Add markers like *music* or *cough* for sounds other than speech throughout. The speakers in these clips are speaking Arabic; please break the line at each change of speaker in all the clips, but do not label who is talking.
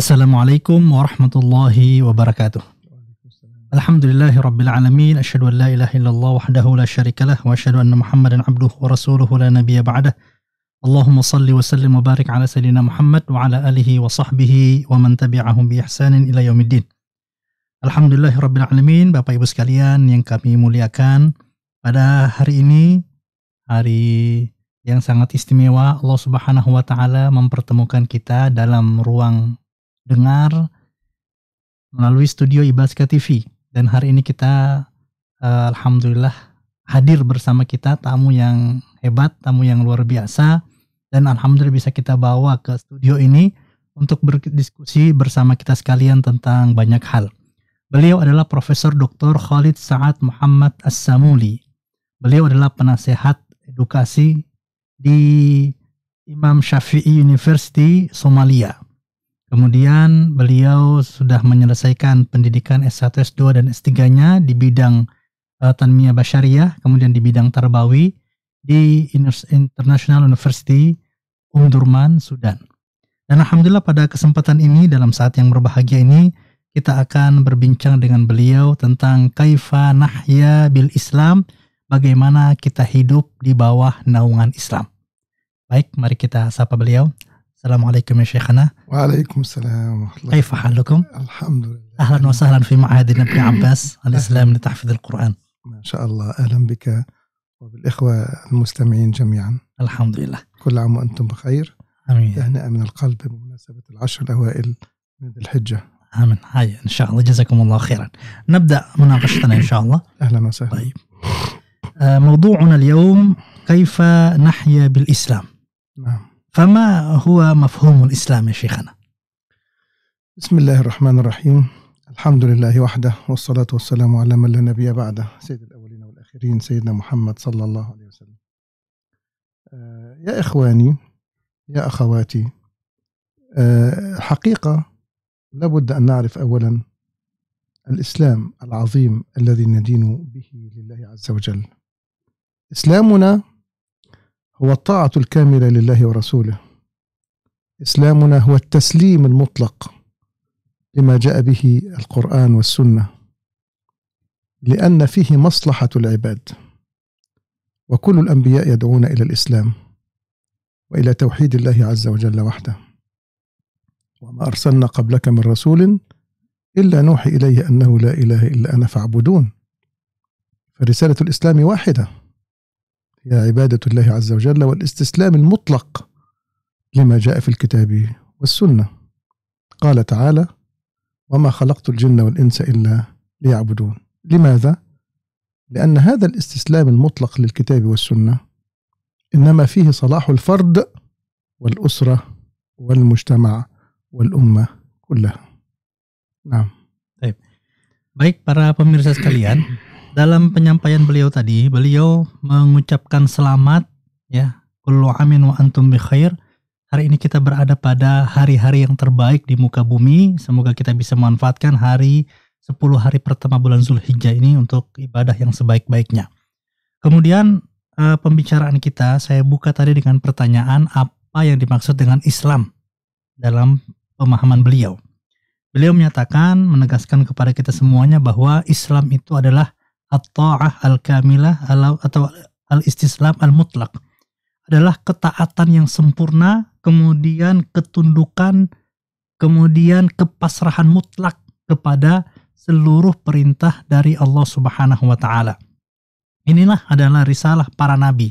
Assalamualaikum warahmatullahi wabarakatuh. Alhamdulillahi rabbil alamin asyhadu an la ilaha illallah wahdahu la syarikalah wa asyhadu anna Muhammadan abduhu wa rasuluhu la nabiyya ba'dah. Allahumma salli wa sallim wa barik ala sayyidina Muhammad wa ala alihi wa sahbihi wa man tabi'ahum bi ihsanin ila yaumiddin. Alhamdulillahi rabbil alamin Bapak Ibu sekalian yang kami muliakan pada hari ini hari yang sangat istimewa Allah Subhanahu wa taala mempertemukan kita dalam ruang dengar melalui studio Ibaska TV. Dan hari ini kita uh, alhamdulillah hadir bersama kita tamu yang hebat, tamu yang luar biasa dan alhamdulillah bisa kita bawa ke studio ini untuk berdiskusi bersama kita sekalian tentang banyak hal. Beliau adalah Profesor Dr. Khalid Sa'ad Muhammad As-Samuli. Beliau adalah penasehat edukasi di Imam Syafi'i University Somalia. Kemudian beliau sudah menyelesaikan pendidikan S1, S2, dan S3-nya di bidang uh, Tanmiyah Basyariah, kemudian di bidang Tarbawi di International University Umdurman, Sudan. Dan Alhamdulillah pada kesempatan ini, dalam saat yang berbahagia ini, kita akan berbincang dengan beliau tentang kaifa nahya bil Islam, bagaimana kita hidup di bawah naungan Islam. Baik, mari kita sapa beliau. السلام عليكم يا شيخنا
وعليكم السلام ورحمة الله كيف حالكم؟ الحمد لله
أهلا وسهلا في معهد ابن *coughs* عباس الإسلام
لتحفيظ القرآن ما شاء الله أهلا بك وبالإخوة المستمعين جميعا الحمد لله كل عام وأنتم بخير آمين تهنئة من القلب بمناسبة
العشر الأوائل من ذي الحجة آمين هاي إن شاء الله جزاكم الله خيرا نبدأ مناقشتنا إن شاء الله أهلا وسهلا طيب آه، موضوعنا اليوم كيف نحيا بالإسلام نعم فما هو مفهوم الإسلام يا شيخنا؟
بسم الله الرحمن الرحيم الحمد لله وحده والصلاة والسلام على من لا نبي بعده سيد الأولين والآخرين سيدنا محمد صلى الله عليه وسلم آه، يا إخواني يا أخواتي آه، حقيقة لابد أن نعرف أولا الإسلام العظيم الذي ندين به لله عز وجل إسلامنا هو الطاعة الكاملة لله ورسوله إسلامنا هو التسليم المطلق لما جاء به القرآن والسنة لأن فيه مصلحة العباد وكل الأنبياء يدعون إلى الإسلام وإلى توحيد الله عز وجل وحده وما أرسلنا قبلك من رسول إلا نوحي إليه أنه لا إله إلا أنا فاعبدون فرسالة الإسلام واحدة هي عبادة الله عز وجل والاستسلام المطلق لما جاء في الكتاب والسنة قال تعالى وما خلقت الجن والإنس إلا ليعبدون لماذا؟ لأن هذا الاستسلام المطلق للكتاب والسنة إنما فيه صلاح الفرد والأسرة والمجتمع والأمة كلها
نعم طيب Baik para pemirsa sekalian, dalam penyampaian beliau tadi, beliau mengucapkan selamat ya. Kullu amin wa antum bi khair. Hari ini kita berada pada hari-hari yang terbaik di muka bumi. Semoga kita bisa memanfaatkan hari 10 hari pertama bulan Zulhijjah ini untuk ibadah yang sebaik-baiknya. Kemudian eh, pembicaraan kita saya buka tadi dengan pertanyaan apa yang dimaksud dengan Islam dalam pemahaman beliau. Beliau menyatakan menegaskan kepada kita semuanya bahwa Islam itu adalah at-ta'ah al-kamilah atau al-istislam al-mutlak adalah ketaatan yang sempurna, kemudian ketundukan, kemudian kepasrahan mutlak kepada seluruh perintah dari Allah Subhanahu wa taala. Inilah adalah risalah para nabi.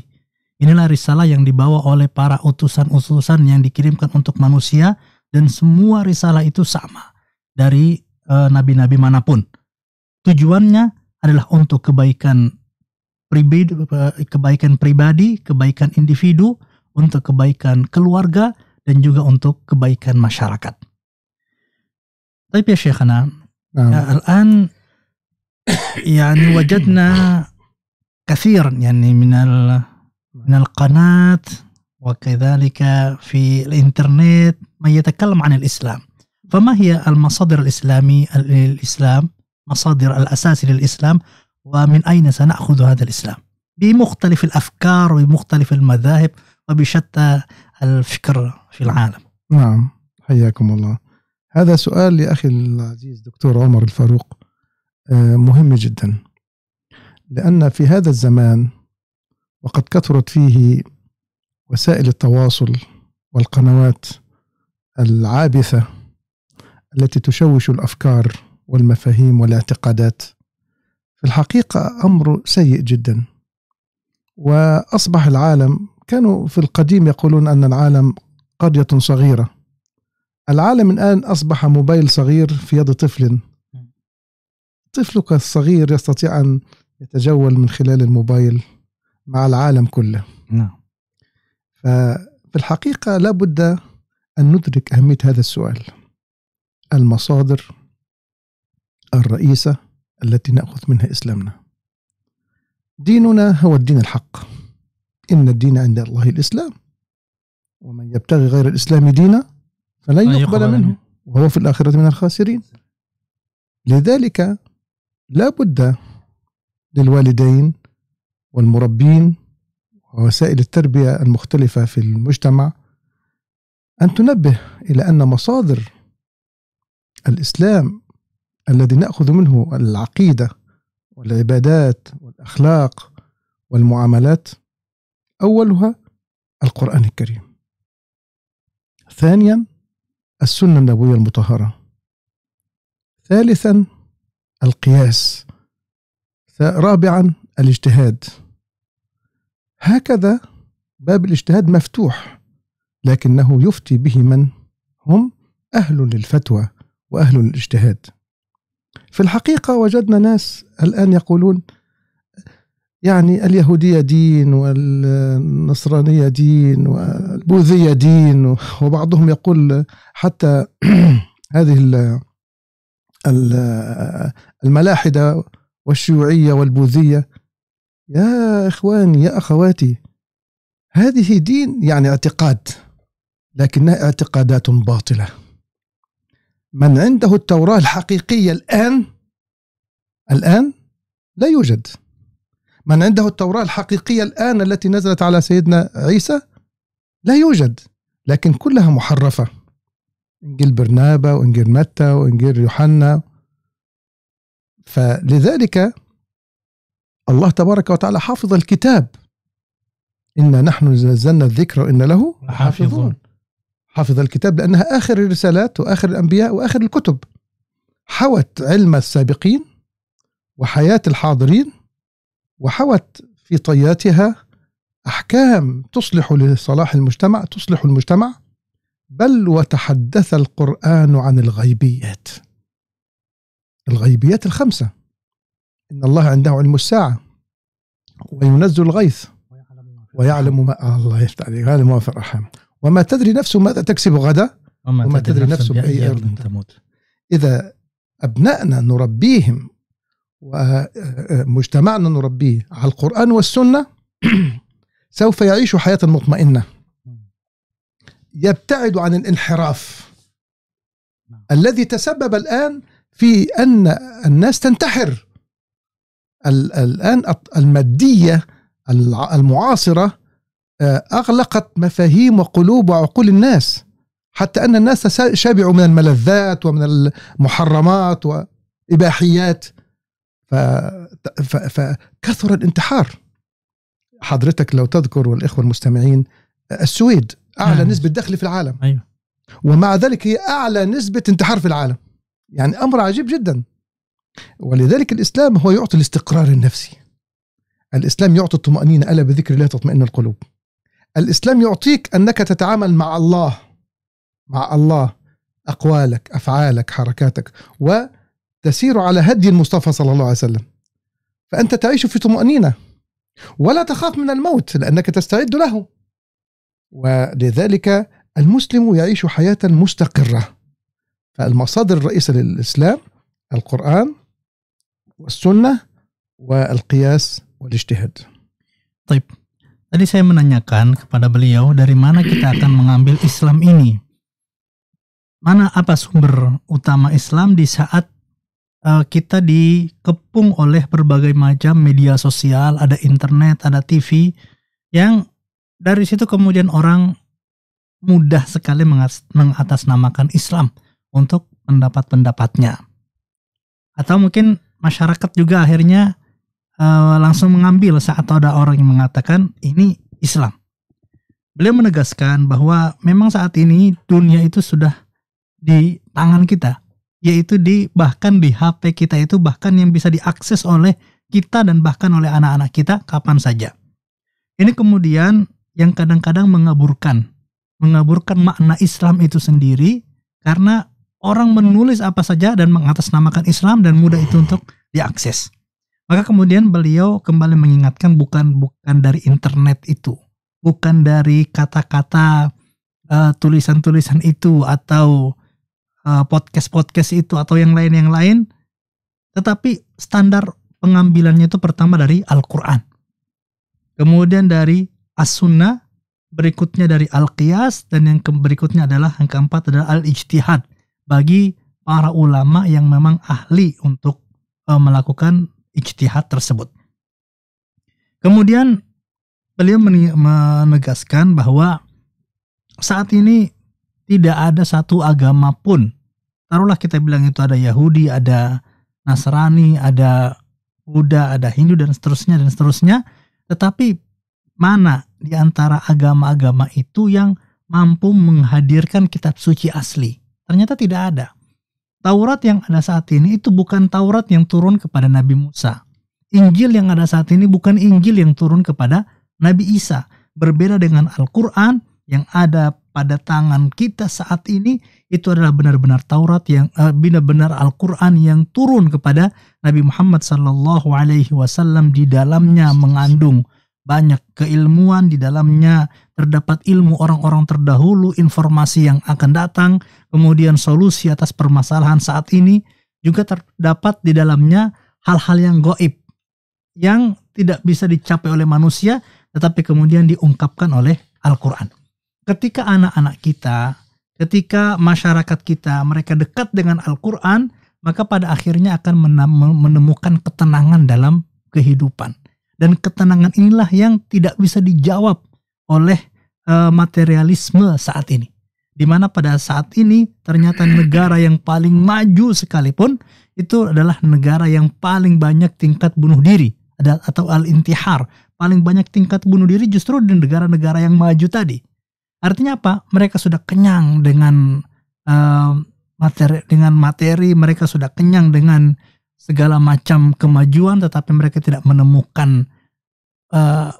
Inilah risalah yang dibawa oleh para utusan-utusan yang dikirimkan untuk manusia dan semua risalah itu sama dari eh, nabi-nabi e, manapun. Tujuannya adalah untuk kebaikan pribadi, kebaikan pribadi, kebaikan individu, untuk kebaikan keluarga, dan juga untuk kebaikan masyarakat. Tapi ya Syekhana, um. ya Al-An, yani wajadna kathir, yani minal, minal qanat, wa kathalika fi internet, ma an al Islam. Fama hiya al-masadir al-Islami al-Islam, al masadir al islami al islam مصادر الأساس للإسلام ومن أين سنأخذ هذا الإسلام بمختلف الأفكار وبمختلف المذاهب وبشتى الفكر في العالم نعم حياكم الله
هذا سؤال لأخي العزيز دكتور عمر الفاروق آه، مهم جدا لأن في هذا الزمان وقد كثرت فيه وسائل التواصل والقنوات العابثة التي تشوش الأفكار والمفاهيم والاعتقادات في الحقيقة أمر سيء جدا وأصبح العالم كانوا في القديم يقولون أن العالم قرية صغيرة العالم الآن أصبح موبايل صغير في يد طفل طفلك الصغير يستطيع أن يتجول من خلال الموبايل مع العالم كله نعم ففي الحقيقة لابد أن ندرك أهمية هذا السؤال المصادر الرئيسة التي نأخذ منها إسلامنا ديننا هو الدين الحق إن الدين عند الله الإسلام ومن يبتغي غير الإسلام دينا فلن يقبل منه وهو في الآخرة من الخاسرين لذلك لا بد للوالدين والمربين ووسائل التربية المختلفة في المجتمع أن تنبه إلى أن مصادر الإسلام الذي ناخذ منه العقيده والعبادات والاخلاق والمعاملات اولها القران الكريم ثانيا السنه النبويه المطهره ثالثا القياس رابعا الاجتهاد هكذا باب الاجتهاد مفتوح لكنه يفتي به من هم اهل للفتوى واهل للاجتهاد في الحقيقة وجدنا ناس الآن يقولون يعني اليهودية دين والنصرانية دين والبوذية دين وبعضهم يقول حتى *clears throat* هذه الملاحدة والشيوعية والبوذية يا إخواني يا أخواتي هذه دين يعني اعتقاد لكنها اعتقادات باطله من عنده التوراة الحقيقية الآن الآن لا يوجد من عنده التوراة الحقيقية الآن التي نزلت على سيدنا عيسى لا يوجد لكن كلها محرفة إنجيل برنابا وإنجيل متى وإنجيل يوحنا فلذلك الله تبارك وتعالى حافظ الكتاب إنا نحن نزلنا الذكر وإن له حافظون حفظ الكتاب لأنها آخر الرسالات وآخر الأنبياء وآخر الكتب حوت علم السابقين وحياة الحاضرين وحوت في طياتها أحكام تصلح لصلاح المجتمع تصلح المجتمع بل وتحدث القرآن عن الغيبيات الغيبيات الخمسة إن الله عنده علم الساعة وينزل الغيث ويعلم ما الله يفتح عليك هذا موافق الرحمة وما تدري نفس ماذا تكسب غدا وما, وما تدري, تدري نفس بأي أرض تموت إذا أبنائنا نربيهم ومجتمعنا نربيه على القرآن والسنة *clears throat* سوف يعيش حياة مطمئنة يبتعد عن الانحراف نعم. الذي تسبب الآن في أن الناس تنتحر الآن المادية المعاصرة آه، أغلقت مفاهيم وقلوب وعقول الناس حتى أن الناس شبعوا من الملذات ومن المحرمات وإباحيات فكثر الانتحار حضرتك لو تذكر والإخوة المستمعين آه، السويد أعلى آه. نسبة دخل في العالم أيوه. ومع ذلك هي أعلى نسبة انتحار في العالم يعني أمر عجيب جدا ولذلك الإسلام هو يعطي الاستقرار النفسي الإسلام يعطي الطمأنينة ألا بذكر الله تطمئن القلوب الإسلام يعطيك أنك تتعامل مع الله مع الله أقوالك أفعالك حركاتك وتسير على هدي المصطفى صلى الله عليه وسلم فأنت تعيش في طمأنينة ولا تخاف من الموت لأنك تستعد له ولذلك المسلم يعيش حياة مستقرة فالمصادر الرئيسة للإسلام القرآن والسنة والقياس والاجتهاد
طيب Tadi saya menanyakan kepada beliau dari mana kita akan mengambil Islam ini. Mana apa sumber utama Islam di saat uh, kita dikepung oleh berbagai macam media sosial, ada internet, ada TV yang dari situ kemudian orang mudah sekali mengatasnamakan Islam untuk pendapat-pendapatnya. Atau mungkin masyarakat juga akhirnya uh, langsung mengambil saat ada orang yang mengatakan ini Islam. Beliau menegaskan bahwa memang saat ini dunia itu sudah di tangan kita, yaitu di bahkan di HP kita itu bahkan yang bisa diakses oleh kita dan bahkan oleh anak-anak kita kapan saja. Ini kemudian yang kadang-kadang mengaburkan, mengaburkan makna Islam itu sendiri karena orang menulis apa saja dan mengatasnamakan Islam dan mudah itu untuk diakses. Maka kemudian beliau kembali mengingatkan bukan bukan dari internet itu, bukan dari kata-kata uh, tulisan-tulisan itu atau uh, podcast-podcast itu atau yang lain yang lain, tetapi standar pengambilannya itu pertama dari Al-Qur'an. Kemudian dari As-Sunnah, berikutnya dari Al-Qiyas dan yang berikutnya adalah yang keempat adalah Al-Ijtihad bagi para ulama yang memang ahli untuk eh, melakukan ijtihad tersebut. Kemudian beliau menegaskan bahwa saat ini tidak ada satu agama pun. Taruhlah kita bilang itu ada Yahudi, ada Nasrani, ada Buddha, ada Hindu dan seterusnya dan seterusnya. Tetapi mana di antara agama-agama itu yang mampu menghadirkan kitab suci asli? Ternyata tidak ada. Taurat yang ada saat ini itu bukan Taurat yang turun kepada Nabi Musa. Injil yang ada saat ini bukan Injil yang turun kepada Nabi Isa. Berbeda dengan Al-Quran yang ada pada tangan kita saat ini itu adalah benar-benar Taurat yang eh, benar-benar Al-Quran yang turun kepada Nabi Muhammad Sallallahu Alaihi Wasallam di dalamnya mengandung banyak keilmuan di dalamnya terdapat ilmu orang-orang terdahulu, informasi yang akan datang, kemudian solusi atas permasalahan saat ini, juga terdapat di dalamnya hal-hal yang goib, yang tidak bisa dicapai oleh manusia, tetapi kemudian diungkapkan oleh Al-Quran. Ketika anak-anak kita, ketika masyarakat kita, mereka dekat dengan Al-Quran, maka pada akhirnya akan menemukan ketenangan dalam kehidupan. Dan ketenangan inilah yang tidak bisa dijawab oleh eh, materialisme saat ini. Dimana pada saat ini ternyata negara yang paling maju sekalipun itu adalah negara yang paling banyak tingkat bunuh diri atau al-intihar. Paling banyak tingkat bunuh diri justru di negara-negara yang maju tadi. Artinya apa? Mereka sudah kenyang dengan uh, materi dengan materi, mereka sudah kenyang dengan segala macam kemajuan tetapi mereka tidak menemukan uh,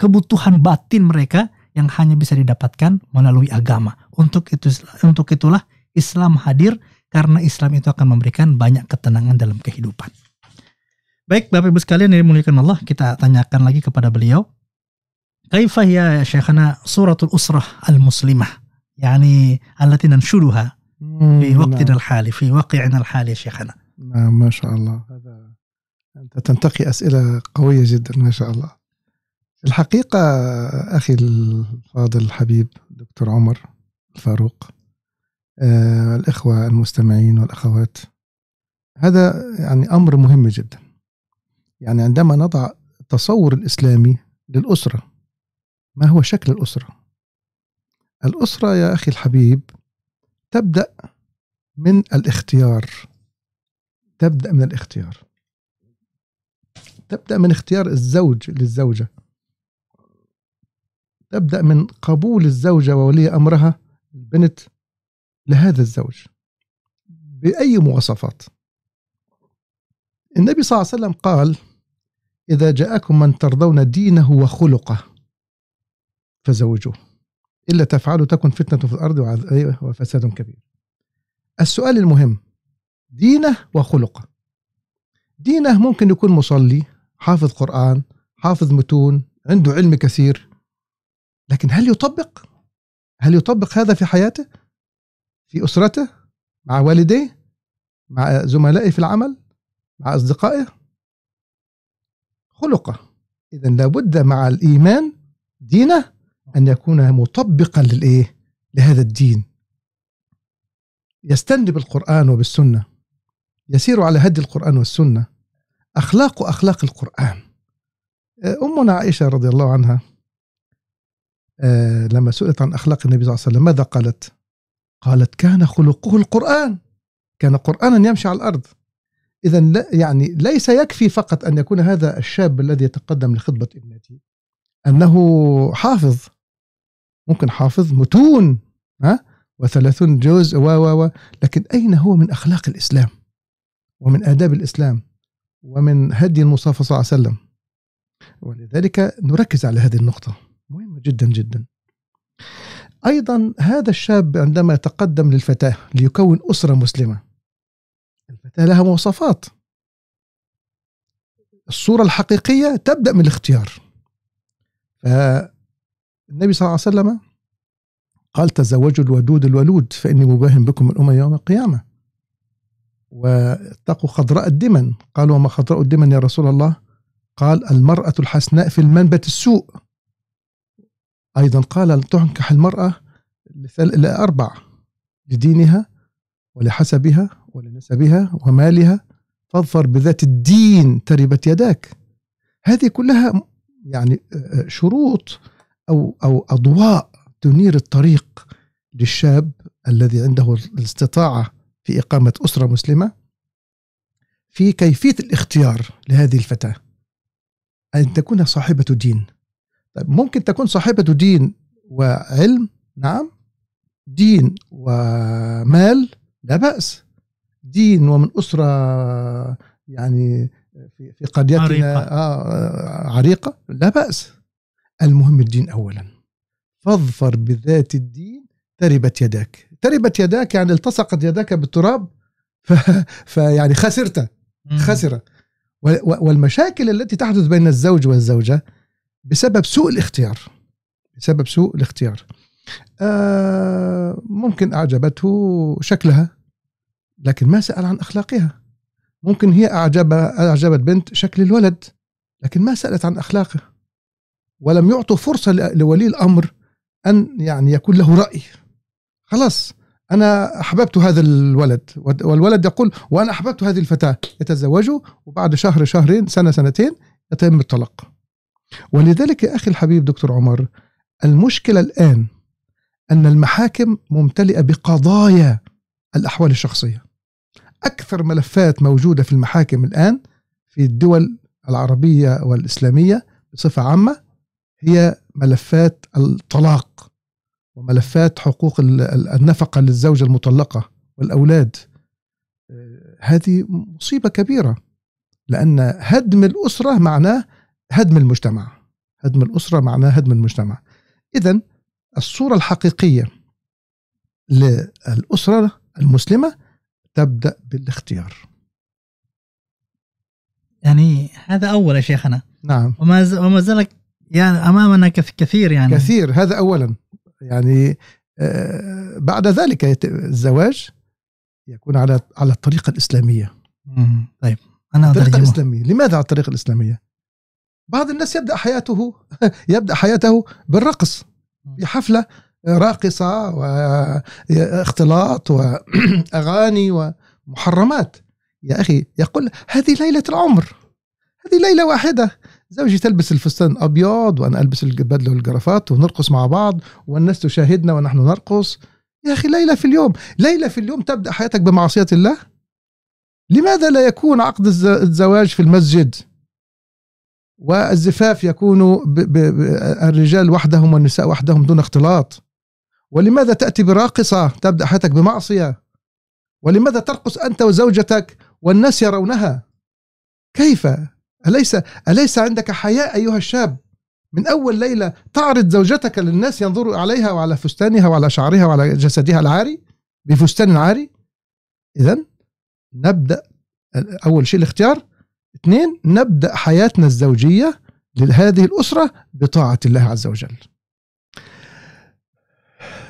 kebutuhan batin mereka yang hanya bisa didapatkan melalui agama. Untuk itu untuk itulah Islam hadir karena Islam itu akan memberikan banyak ketenangan dalam kehidupan. Baik, Bapak Ibu sekalian yang dimuliakan Allah, kita tanyakan lagi kepada beliau. Kaifah ya, ya Syekhana suratul usrah al-muslimah. Yani allati nanshuruha hmm, fi waqtina al-hali, fi waqi'ina al-hali ya Syekhana. Nah, Masya Allah.
أنت تنتقي asila قوية جدا ما شاء الحقيقة أخي الفاضل الحبيب دكتور عمر الفاروق آه، الإخوة المستمعين والأخوات هذا يعني أمر مهم جدا يعني عندما نضع التصور الإسلامي للأسرة ما هو شكل الأسرة الأسرة يا أخي الحبيب تبدأ من الاختيار تبدأ من الاختيار تبدأ من اختيار الزوج للزوجة تبدأ من قبول الزوجة وولي أمرها البنت لهذا الزوج بأي مواصفات النبي صلى الله عليه وسلم قال إذا جاءكم من ترضون دينه وخلقه فزوجوه إلا تفعلوا تكن فتنة في الأرض أيوة، وفساد كبير السؤال المهم دينه وخلقه دينه ممكن يكون مصلي حافظ قرآن حافظ متون عنده علم كثير لكن هل يطبق هل يطبق هذا في حياته في أسرته مع والديه مع زملائه في العمل مع أصدقائه خلقه إذا لابد مع الإيمان دينه أن يكون مطبقا للإيه لهذا الدين يستند بالقرآن وبالسنة يسير على هدي القرآن والسنة أخلاق أخلاق القرآن أمنا عائشة رضي الله عنها آه، لما سئلت عن أخلاق النبي صلى الله عليه وسلم ماذا قالت؟ قالت كان خلقه القرآن كان قرآنا يمشي على الأرض إذا لا يعني ليس يكفي فقط أن يكون هذا الشاب الذي يتقدم لخطبة ابنتي أنه حافظ ممكن حافظ متون ها وثلاثون جزء و و و لكن أين هو من أخلاق الإسلام ومن آداب الإسلام ومن هدي المصطفى صلى الله عليه وسلم ولذلك نركز على هذه النقطه مهمة جدا جدا أيضا هذا الشاب عندما يتقدم للفتاة ليكون أسرة مسلمة الفتاة لها مواصفات الصورة الحقيقية تبدأ من الاختيار النبي صلى الله عليه وسلم قال تزوجوا الودود الولود فإني مباهم بكم الأمة يوم القيامة واتقوا خضراء الدمن قالوا وما خضراء الدمن يا رسول الله قال المرأة الحسناء في المنبت السوء أيضا قال تنكح المرأة لأربع لدينها ولحسبها ولنسبها ومالها فاظفر بذات الدين تربت يداك هذه كلها يعني شروط أو, أو أضواء تنير الطريق للشاب الذي عنده الاستطاعة في إقامة أسرة مسلمة في كيفية الاختيار لهذه الفتاة أن تكون صاحبة دين طيب ممكن تكون صاحبة دين وعلم نعم دين ومال لا بأس دين ومن أسرة يعني في في قريتنا عريقة. آه عريقة لا بأس المهم الدين أولا فاظفر بذات الدين تربت يداك تربت يداك يعني التصقت يداك بالتراب *laughs* فيعني خسرت خسرة والمشاكل التي تحدث بين الزوج والزوجة بسبب سوء الاختيار بسبب سوء الاختيار آه ممكن أعجبته شكلها لكن ما سأل عن أخلاقها ممكن هي أعجب أعجبت بنت شكل الولد لكن ما سألت عن أخلاقه ولم يعطوا فرصة لولي الأمر أن يعني يكون له رأي خلاص أنا أحببت هذا الولد والولد يقول وأنا أحببت هذه الفتاة يتزوجوا وبعد شهر شهرين سنة سنتين يتم الطلاق ولذلك يا أخي الحبيب دكتور عمر المشكلة الآن أن المحاكم ممتلئة بقضايا الأحوال الشخصية أكثر ملفات موجودة في المحاكم الآن في الدول العربية والإسلامية بصفة عامة هي ملفات الطلاق وملفات حقوق النفقة للزوجة المطلقة والأولاد آه، هذه مصيبة كبيرة لأن هدم الأسرة معناه هدم المجتمع هدم الأسرة معناه هدم المجتمع إذا الصورة الحقيقية للأسرة المسلمة تبدأ بالاختيار
يعني هذا أول يا شيخنا نعم وما وما زال يعني أمامنا كثير يعني
كثير هذا أولا يعني آه، بعد ذلك الزواج يكون على على الطريقة الإسلامية مم. طيب أنا الطريقة الإسلامية لماذا على الطريقة الإسلامية؟ بعض الناس يبدا حياته *laughs* يبدا حياته بالرقص في حفله راقصه واختلاط واغاني *clears throat* ومحرمات يا اخي يقول هذه ليله العمر هذه ليله واحده زوجي تلبس الفستان الابيض وانا البس البدله والجرافات ونرقص مع بعض والناس تشاهدنا ونحن نرقص يا اخي ليله في اليوم ليله في اليوم تبدا حياتك بمعصيه الله لماذا لا يكون عقد الزواج في المسجد والزفاف يكون ب ب الرجال وحدهم والنساء وحدهم دون اختلاط ولماذا تأتي براقصة تبدأ حياتك بمعصية ولماذا ترقص أنت وزوجتك والناس يرونها كيف أليس, أليس عندك حياء أيها الشاب من أول ليلة تعرض زوجتك للناس ينظروا عليها وعلى فستانها وعلى شعرها وعلى جسدها العاري بفستان عاري إذا نبدأ أول شيء الاختيار اثنين نبدأ حياتنا الزوجية لهذه الأسرة بطاعة الله عز وجل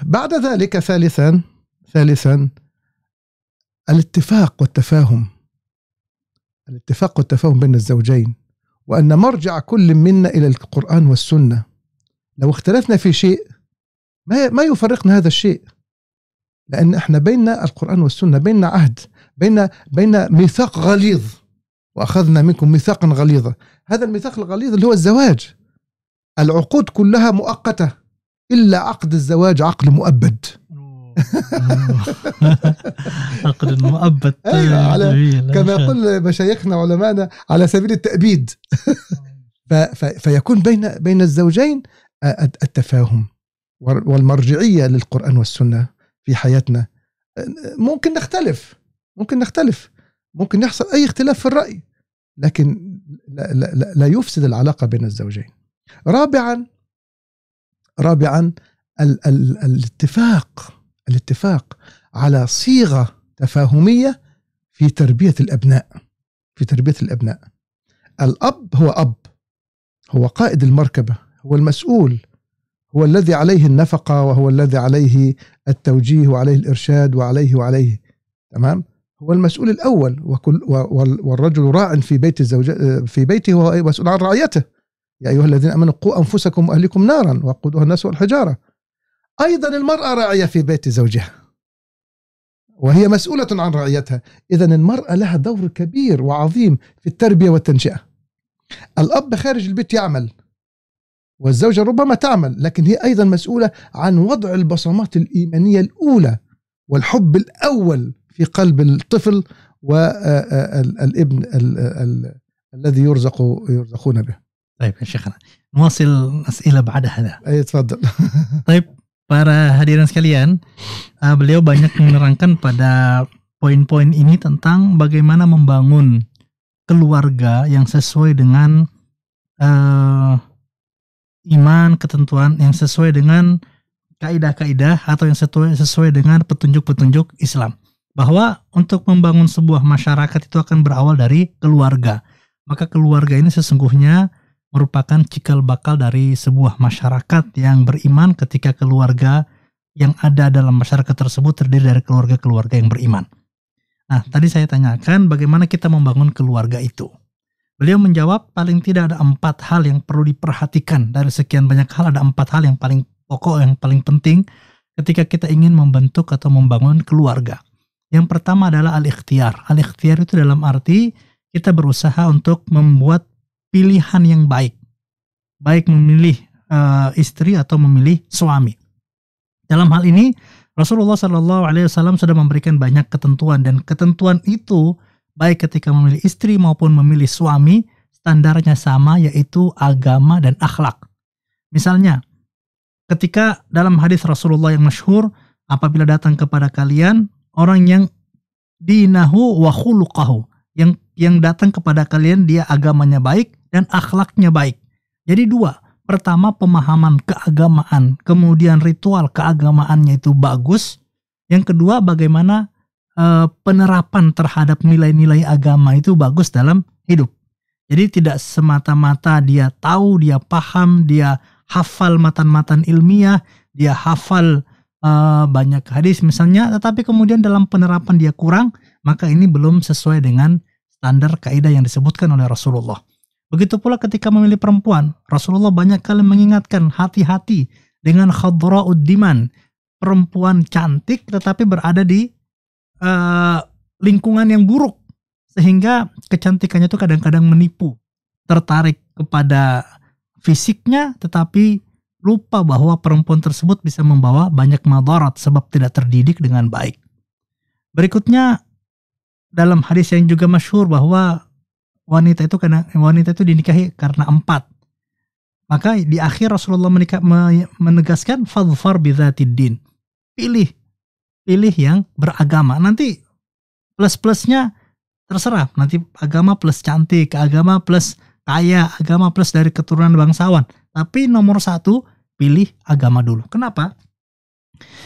بعد ذلك ثالثا ثالثا الاتفاق والتفاهم الاتفاق والتفاهم بين الزوجين وأن مرجع كل منا إلى القرآن والسنة لو اختلفنا في شيء ما ما يفرقنا هذا الشيء لأن احنا بيننا القرآن والسنة بيننا عهد بيننا بيننا ميثاق غليظ واخذنا منكم ميثاقا غليظا هذا الميثاق الغليظ اللي هو الزواج العقود كلها مؤقته الا عقد الزواج عقد مؤبد *laughs* عقد مؤبد *laughs* أيوة على كما يقول مشايخنا علمائنا على سبيل التأبيد فيكون بين بين الزوجين التفاهم والمرجعية للقرآن والسنة في حياتنا ممكن نختلف ممكن نختلف ممكن يحصل أي اختلاف في الرأي لكن لا, لا, لا يفسد العلاقة بين الزوجين رابعا رابعا ال ال الاتفاق الاتفاق على صيغة تفاهمية في تربية الأبناء في تربية الأبناء الأب هو أب هو قائد المركبة هو المسؤول هو الذي عليه النفقة وهو الذي عليه التوجيه وعليه الإرشاد وعليه وعليه تمام هو المسؤول الاول وكل والرجل راع في بيت الزوجة في بيته وهو مسؤول عن رعيته يا ايها الذين امنوا قوا انفسكم واهلكم نارا وقودها الناس والحجاره ايضا المراه راعيه في بيت زوجها وهي مسؤولة عن رعيتها إذا المرأة لها دور كبير وعظيم في التربية والتنشئة الأب خارج البيت يعمل والزوجة ربما تعمل لكن هي أيضا مسؤولة عن وضع البصمات الإيمانية الأولى والحب الأول في قلب الطفل والابن الذي يرزق يرزقون به طيب يا شيخنا
نواصل أسئلة بعد هذا أي تفضل *laughs* طيب para hadirin sekalian beliau banyak menerangkan pada poin-poin ini tentang bagaimana membangun keluarga yang sesuai dengan uh, iman ketentuan yang sesuai dengan kaidah-kaidah atau yang sesuai, sesuai dengan petunjuk-petunjuk Islam bahwa untuk membangun sebuah masyarakat itu akan berawal dari keluarga. Maka keluarga ini sesungguhnya merupakan cikal bakal dari sebuah masyarakat yang beriman ketika keluarga yang ada dalam masyarakat tersebut terdiri dari keluarga-keluarga yang beriman. Nah, tadi saya tanyakan bagaimana kita membangun keluarga itu. Beliau menjawab paling tidak ada empat hal yang perlu diperhatikan dari sekian banyak hal ada empat hal yang paling pokok yang paling penting ketika kita ingin membentuk atau membangun keluarga. Yang pertama adalah al-ikhtiar. Al-ikhtiar itu dalam arti kita berusaha untuk membuat pilihan yang baik. Baik memilih uh, istri atau memilih suami. Dalam hal ini Rasulullah Shallallahu Alaihi Wasallam sudah memberikan banyak ketentuan dan ketentuan itu baik ketika memilih istri maupun memilih suami standarnya sama yaitu agama dan akhlak. Misalnya ketika dalam hadis Rasulullah yang masyhur apabila datang kepada kalian orang yang dinahu wa khuluqahu yang yang datang kepada kalian dia agamanya baik dan akhlaknya baik. Jadi dua, pertama pemahaman keagamaan, kemudian ritual keagamaannya itu bagus. Yang kedua bagaimana e, penerapan terhadap nilai-nilai agama itu bagus dalam hidup. Jadi tidak semata-mata dia tahu, dia paham, dia hafal matan-matan ilmiah, dia hafal Eh, banyak hadis misalnya, tetapi kemudian dalam penerapan dia kurang, maka ini belum sesuai dengan standar kaidah yang disebutkan oleh Rasulullah. Begitu pula ketika memilih perempuan, Rasulullah banyak kali mengingatkan hati-hati dengan khadra uddiman perempuan cantik tetapi berada di uh, lingkungan yang buruk sehingga kecantikannya itu kadang-kadang menipu, tertarik kepada fisiknya tetapi lupa bahwa perempuan tersebut bisa membawa banyak madarat sebab tidak terdidik dengan baik. Berikutnya dalam hadis yang juga masyhur bahwa wanita itu karena wanita itu dinikahi karena empat. Maka di akhir Rasulullah menikah, menegaskan fadfar bidzatiddin. Pilih pilih yang beragama. Nanti plus-plusnya terserah. Nanti agama plus cantik, agama plus kaya, agama plus dari keturunan bangsawan. Tapi nomor satu, pilih agama dulu. Kenapa?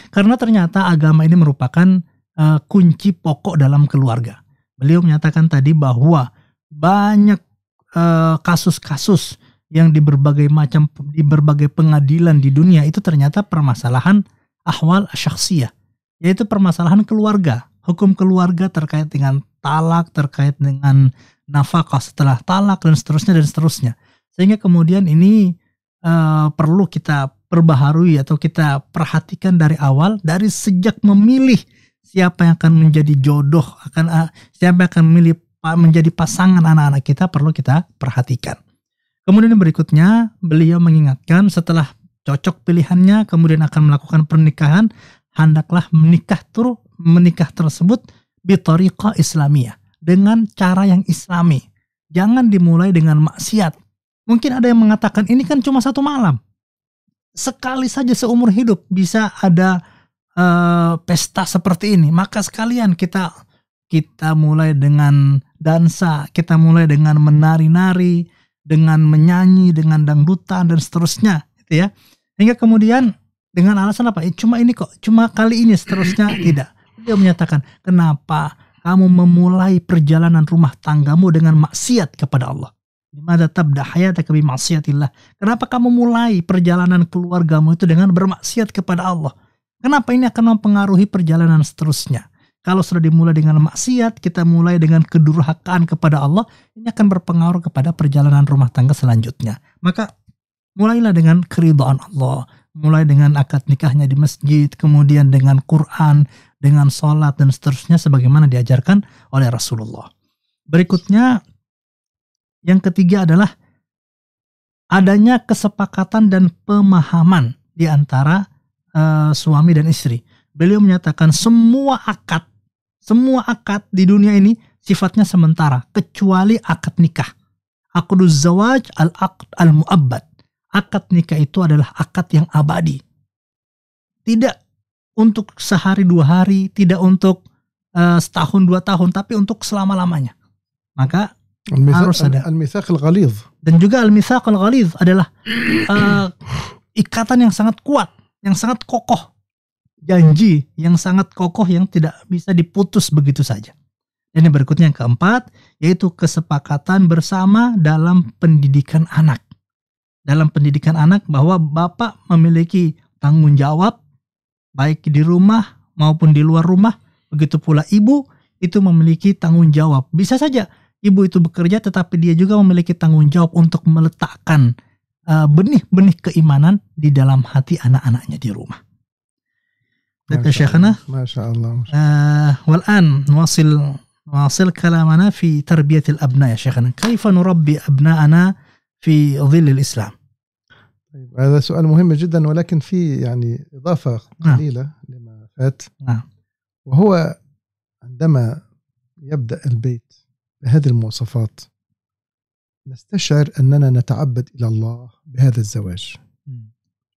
Karena ternyata agama ini merupakan uh, kunci pokok dalam keluarga. Beliau menyatakan tadi bahwa banyak kasus eh, kasus-kasus yang di berbagai macam di berbagai pengadilan di dunia itu ternyata permasalahan ahwal syakhsiyah, yaitu permasalahan keluarga, hukum keluarga terkait dengan talak, terkait dengan nafkah setelah talak dan seterusnya dan seterusnya. Sehingga kemudian ini Eh, perlu kita perbaharui atau kita perhatikan dari awal dari sejak memilih siapa yang akan menjadi jodoh akan uh, siapa yang akan memilih menjadi pasangan anak-anak kita perlu kita perhatikan. Kemudian berikutnya beliau mengingatkan setelah cocok pilihannya kemudian akan melakukan pernikahan hendaklah menikah tur menikah tersebut bitoriqa islamiyah dengan cara yang islami. Jangan dimulai dengan maksiat Mungkin ada yang mengatakan ini kan cuma satu malam. Sekali saja seumur hidup bisa ada uh, pesta seperti ini. Maka sekalian kita kita mulai dengan dansa, kita mulai dengan menari-nari, dengan menyanyi, dengan dangdutan dan seterusnya, gitu ya. Hingga kemudian dengan alasan apa? Eh, cuma ini kok, cuma kali ini seterusnya *clears throat* tidak. Dia menyatakan, "Kenapa kamu memulai perjalanan rumah tanggamu dengan maksiat kepada Allah. Limada tabda hayataka bimaksiatillah. Kenapa kamu mulai perjalanan keluargamu itu dengan bermaksiat kepada Allah? Kenapa ini akan mempengaruhi perjalanan seterusnya? Kalau sudah dimulai dengan maksiat, kita mulai dengan kedurhakaan kepada Allah, ini akan berpengaruh kepada perjalanan rumah tangga selanjutnya. Maka mulailah dengan keridhaan Allah, mulai dengan akad nikahnya di masjid, kemudian dengan Quran, dengan sholat dan seterusnya sebagaimana diajarkan oleh Rasulullah. Berikutnya yang ketiga adalah adanya kesepakatan dan pemahaman di antara uh, suami dan istri. Beliau menyatakan semua akad, semua akad di dunia ini sifatnya sementara kecuali akad nikah. Akadu zawaj al akad al muabbad. Akad nikah itu adalah akad yang abadi. Tidak untuk sehari dua hari, tidak untuk uh, setahun dua tahun, tapi untuk selama lamanya. Maka al ada. al al Dan juga al-mithaq al-ghalidh adalah uh, ikatan yang sangat kuat, yang sangat kokoh. Janji yang sangat kokoh yang tidak bisa diputus begitu saja. Dan yang berikutnya yang keempat, yaitu kesepakatan bersama dalam pendidikan anak. Dalam pendidikan anak bahwa bapak memiliki tanggung jawab baik di rumah maupun di luar rumah, begitu pula ibu itu memiliki tanggung jawab. Bisa saja ibu itu bekerja tetapi dia juga memiliki tanggung jawab untuk meletakkan eh, benih-benih keimanan di dalam hati anak-anaknya di rumah. Gitu, masya Syekhana.
Masya Allah.
Eh, walan nuasil wasil kalamana fi tarbiyatil abna ya Syekhana. Kaifa nurabbi abna'ana fi dhillil Islam?
هذا سؤال مهم جدا ولكن في يعني إضافة قليلة لما فات وهو عندما يبدأ البيت بهذه المواصفات نستشعر أننا نتعبد إلى الله بهذا الزواج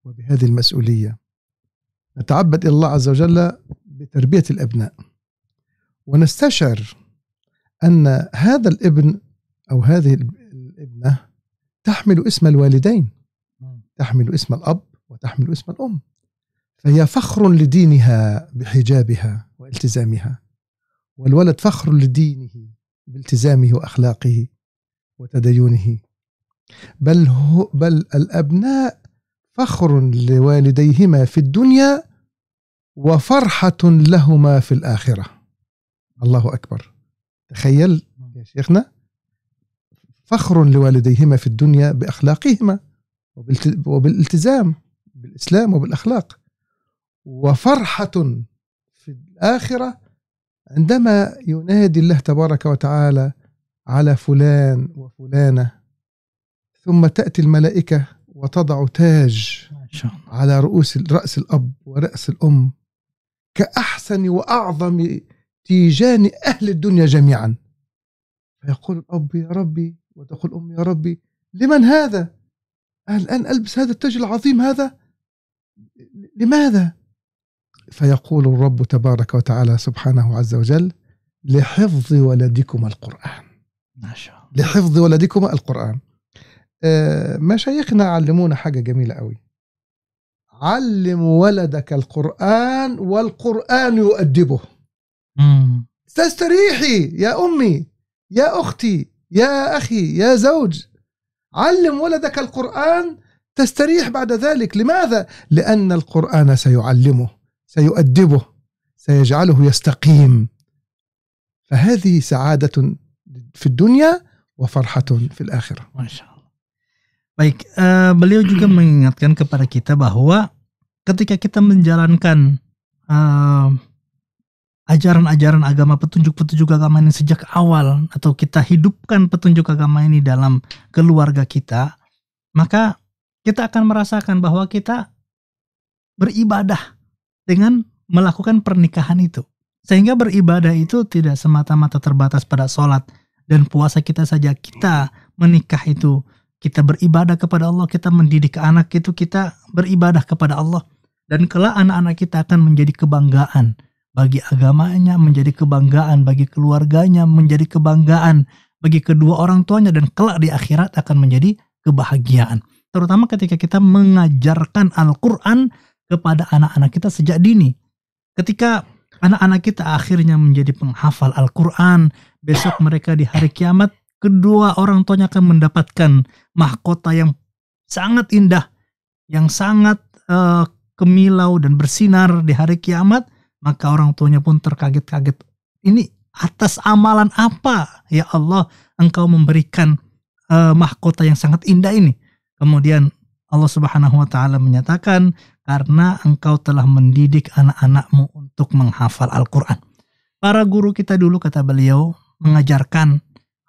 وبهذه المسؤولية نتعبد إلى الله عز وجل بتربية الأبناء ونستشعر أن هذا الابن أو هذه الابنة تحمل اسم الوالدين تحمل اسم الأب وتحمل اسم الأم فهي فخر لدينها بحجابها والتزامها والولد فخر لدينه بالتزامه واخلاقه وتدينه بل هو بل الابناء فخر لوالديهما في الدنيا وفرحه لهما في الاخره الله اكبر تخيل يا شيخنا فخر لوالديهما في الدنيا باخلاقهما وبالالتزام بالاسلام وبالاخلاق وفرحه في الاخره عندما ينادي الله تبارك وتعالى على فلان وفلانه ثم تاتي الملائكه وتضع تاج على رؤوس راس الاب وراس الام كاحسن واعظم تيجان اهل الدنيا جميعا فيقول الاب يا ربي وتقول الأم يا ربي لمن هذا الان البس هذا التاج العظيم هذا لماذا فيقول الرب تبارك وتعالى سبحانه عز وجل لحفظ ولدكما القرآن ما شاء الله لحفظ ولدكما القرآن آه مشايخنا علمونا حاجة جميلة قوي علم ولدك القرآن والقرآن يؤدبه تستريحي يا أمي يا أختي يا أخي يا زوج علم ولدك القرآن تستريح بعد ذلك لماذا؟ لأن القرآن سيعلمه سيؤدبه سيجعله يستقيم فهذه سعادة في الدنيا وفرحة في
الآخرة ما شاء الله Baik, uh, beliau juga *clears throat* mengingatkan kepada kita bahwa ketika kita menjalankan uh, ajaran-ajaran agama, petunjuk-petunjuk agama ini sejak awal, atau kita hidupkan petunjuk agama ini dalam keluarga kita, maka kita akan merasakan bahwa kita beribadah dengan melakukan pernikahan itu. Sehingga beribadah itu tidak semata-mata terbatas pada sholat dan puasa kita saja. Kita menikah itu, kita beribadah kepada Allah, kita mendidik anak itu, kita beribadah kepada Allah. Dan kelak anak-anak kita akan menjadi kebanggaan bagi agamanya, menjadi kebanggaan bagi keluarganya, menjadi kebanggaan bagi kedua orang tuanya dan kelak di akhirat akan menjadi kebahagiaan. Terutama ketika kita mengajarkan Al-Quran kepada anak-anak kita sejak dini. Ketika anak-anak kita akhirnya menjadi penghafal Al-Quran, besok mereka di hari kiamat, kedua orang tuanya akan mendapatkan mahkota yang sangat indah, yang sangat uh, kemilau dan bersinar di hari kiamat, maka orang tuanya pun terkaget-kaget. Ini atas amalan apa ya Allah engkau memberikan uh, mahkota yang sangat indah ini? Kemudian Allah Subhanahu wa taala menyatakan karena engkau telah mendidik anak-anakmu untuk menghafal Al-Quran. Para guru kita dulu kata beliau mengajarkan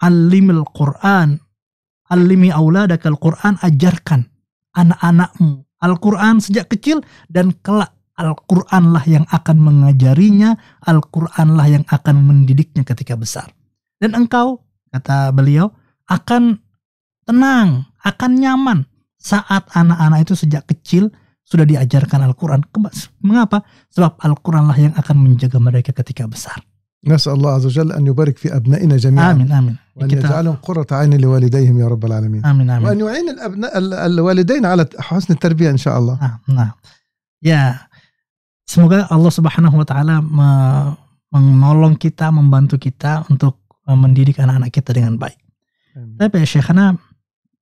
alimil Quran, alimi Dakal Quran, ajarkan anak-anakmu Al-Quran sejak kecil dan kelak Al-Quranlah yang akan mengajarinya, Al-Quranlah yang akan mendidiknya ketika besar. Dan engkau, kata beliau, akan tenang, akan nyaman saat anak-anak itu sejak kecil sudah diajarkan Al-Quran. Mengapa? Sebab Al-Quranlah yang akan menjaga mereka ketika besar.
نسأل الله عز وجل أن يبارك في أبنائنا جميعا آمين آمين وأن يجعلهم قرة عين لوالديهم يا رب العالمين آمين آمين وأن يعين الأبناء الوالدين على حسن التربية إن شاء الله نعم نعم
يا Semoga Allah Subhanahu wa taala menolong kita, membantu kita untuk eh, mendidik anak-anak kita dengan baik. Amin. Tapi ya Syekhana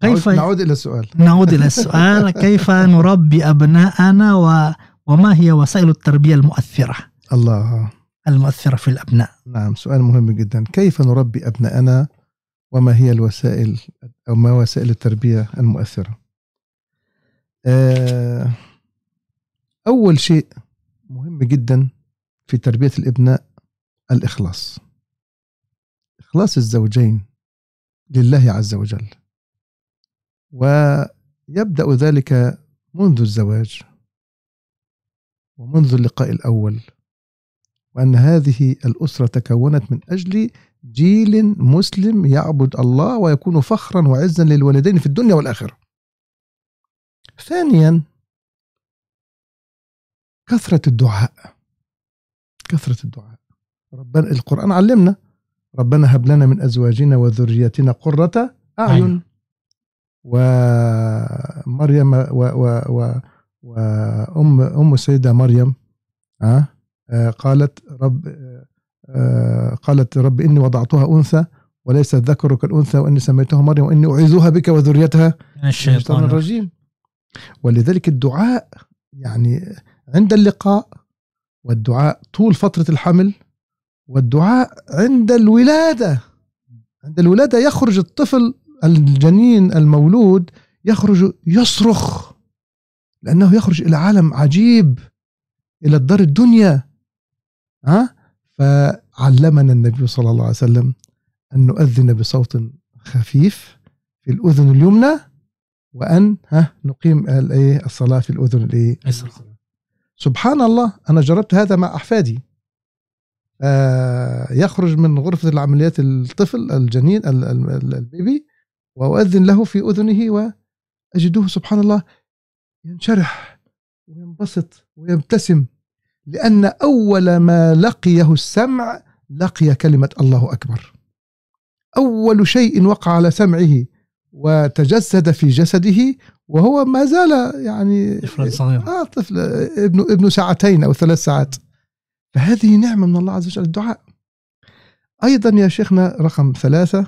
كيف نعود إلى السؤال نعود إلى السؤال *laughs* كيف
نربي أبناءنا و... وما هي وسائل التربية المؤثرة الله المؤثرة في الأبناء
نعم سؤال مهم جدا كيف نربي أبناءنا وما هي الوسائل أو ما وسائل التربية المؤثرة آه، أول شيء مهم جدا في تربية الأبناء الإخلاص إخلاص الزوجين لله عز وجل ويبدأ ذلك منذ الزواج ومنذ اللقاء الأول وأن هذه الأسرة تكونت من أجل جيل مسلم يعبد الله ويكون فخرا وعزا للوالدين في الدنيا والآخرة ثانيا كثرة الدعاء كثرة الدعاء ربنا القرآن علمنا ربنا هب لنا من أزواجنا وذريتنا قرة أعين ومريم و و و وأم أم السيدة مريم آه،, آه قالت رب آه،, آه قالت رب إني وضعتها أنثى وليس الذكر كالأنثى وإني سميتها مريم وإني أعيذها بك وذريتها
من الشيطان الرجيم
ولذلك الدعاء يعني عند اللقاء والدعاء طول فترة الحمل والدعاء عند الولادة عند الولادة يخرج الطفل الجنين المولود يخرج يصرخ لأنه يخرج إلى عالم عجيب إلى الدار الدنيا ها فعلمنا النبي صلى الله عليه وسلم أن نؤذن بصوت خفيف في الأذن اليمنى وأن ها نقيم الإيه الصلاة في الأذن اليسرى سبحان الله أنا جربت هذا مع أحفادي آه يخرج من غرفة العمليات الطفل الجنين البيبي وأؤذن له في أذنه وأجده سبحان الله ينشرح وينبسط ويبتسم لأن أول ما لقيه السمع لقي كلمة الله أكبر أول شيء وقع على سمعه وتجسد في جسده وهو ما زال يعني طفل صغير آه طفل ابن ابن ساعتين او ثلاث ساعات فهذه نعمه من الله عز وجل الدعاء ايضا يا شيخنا رقم ثلاثه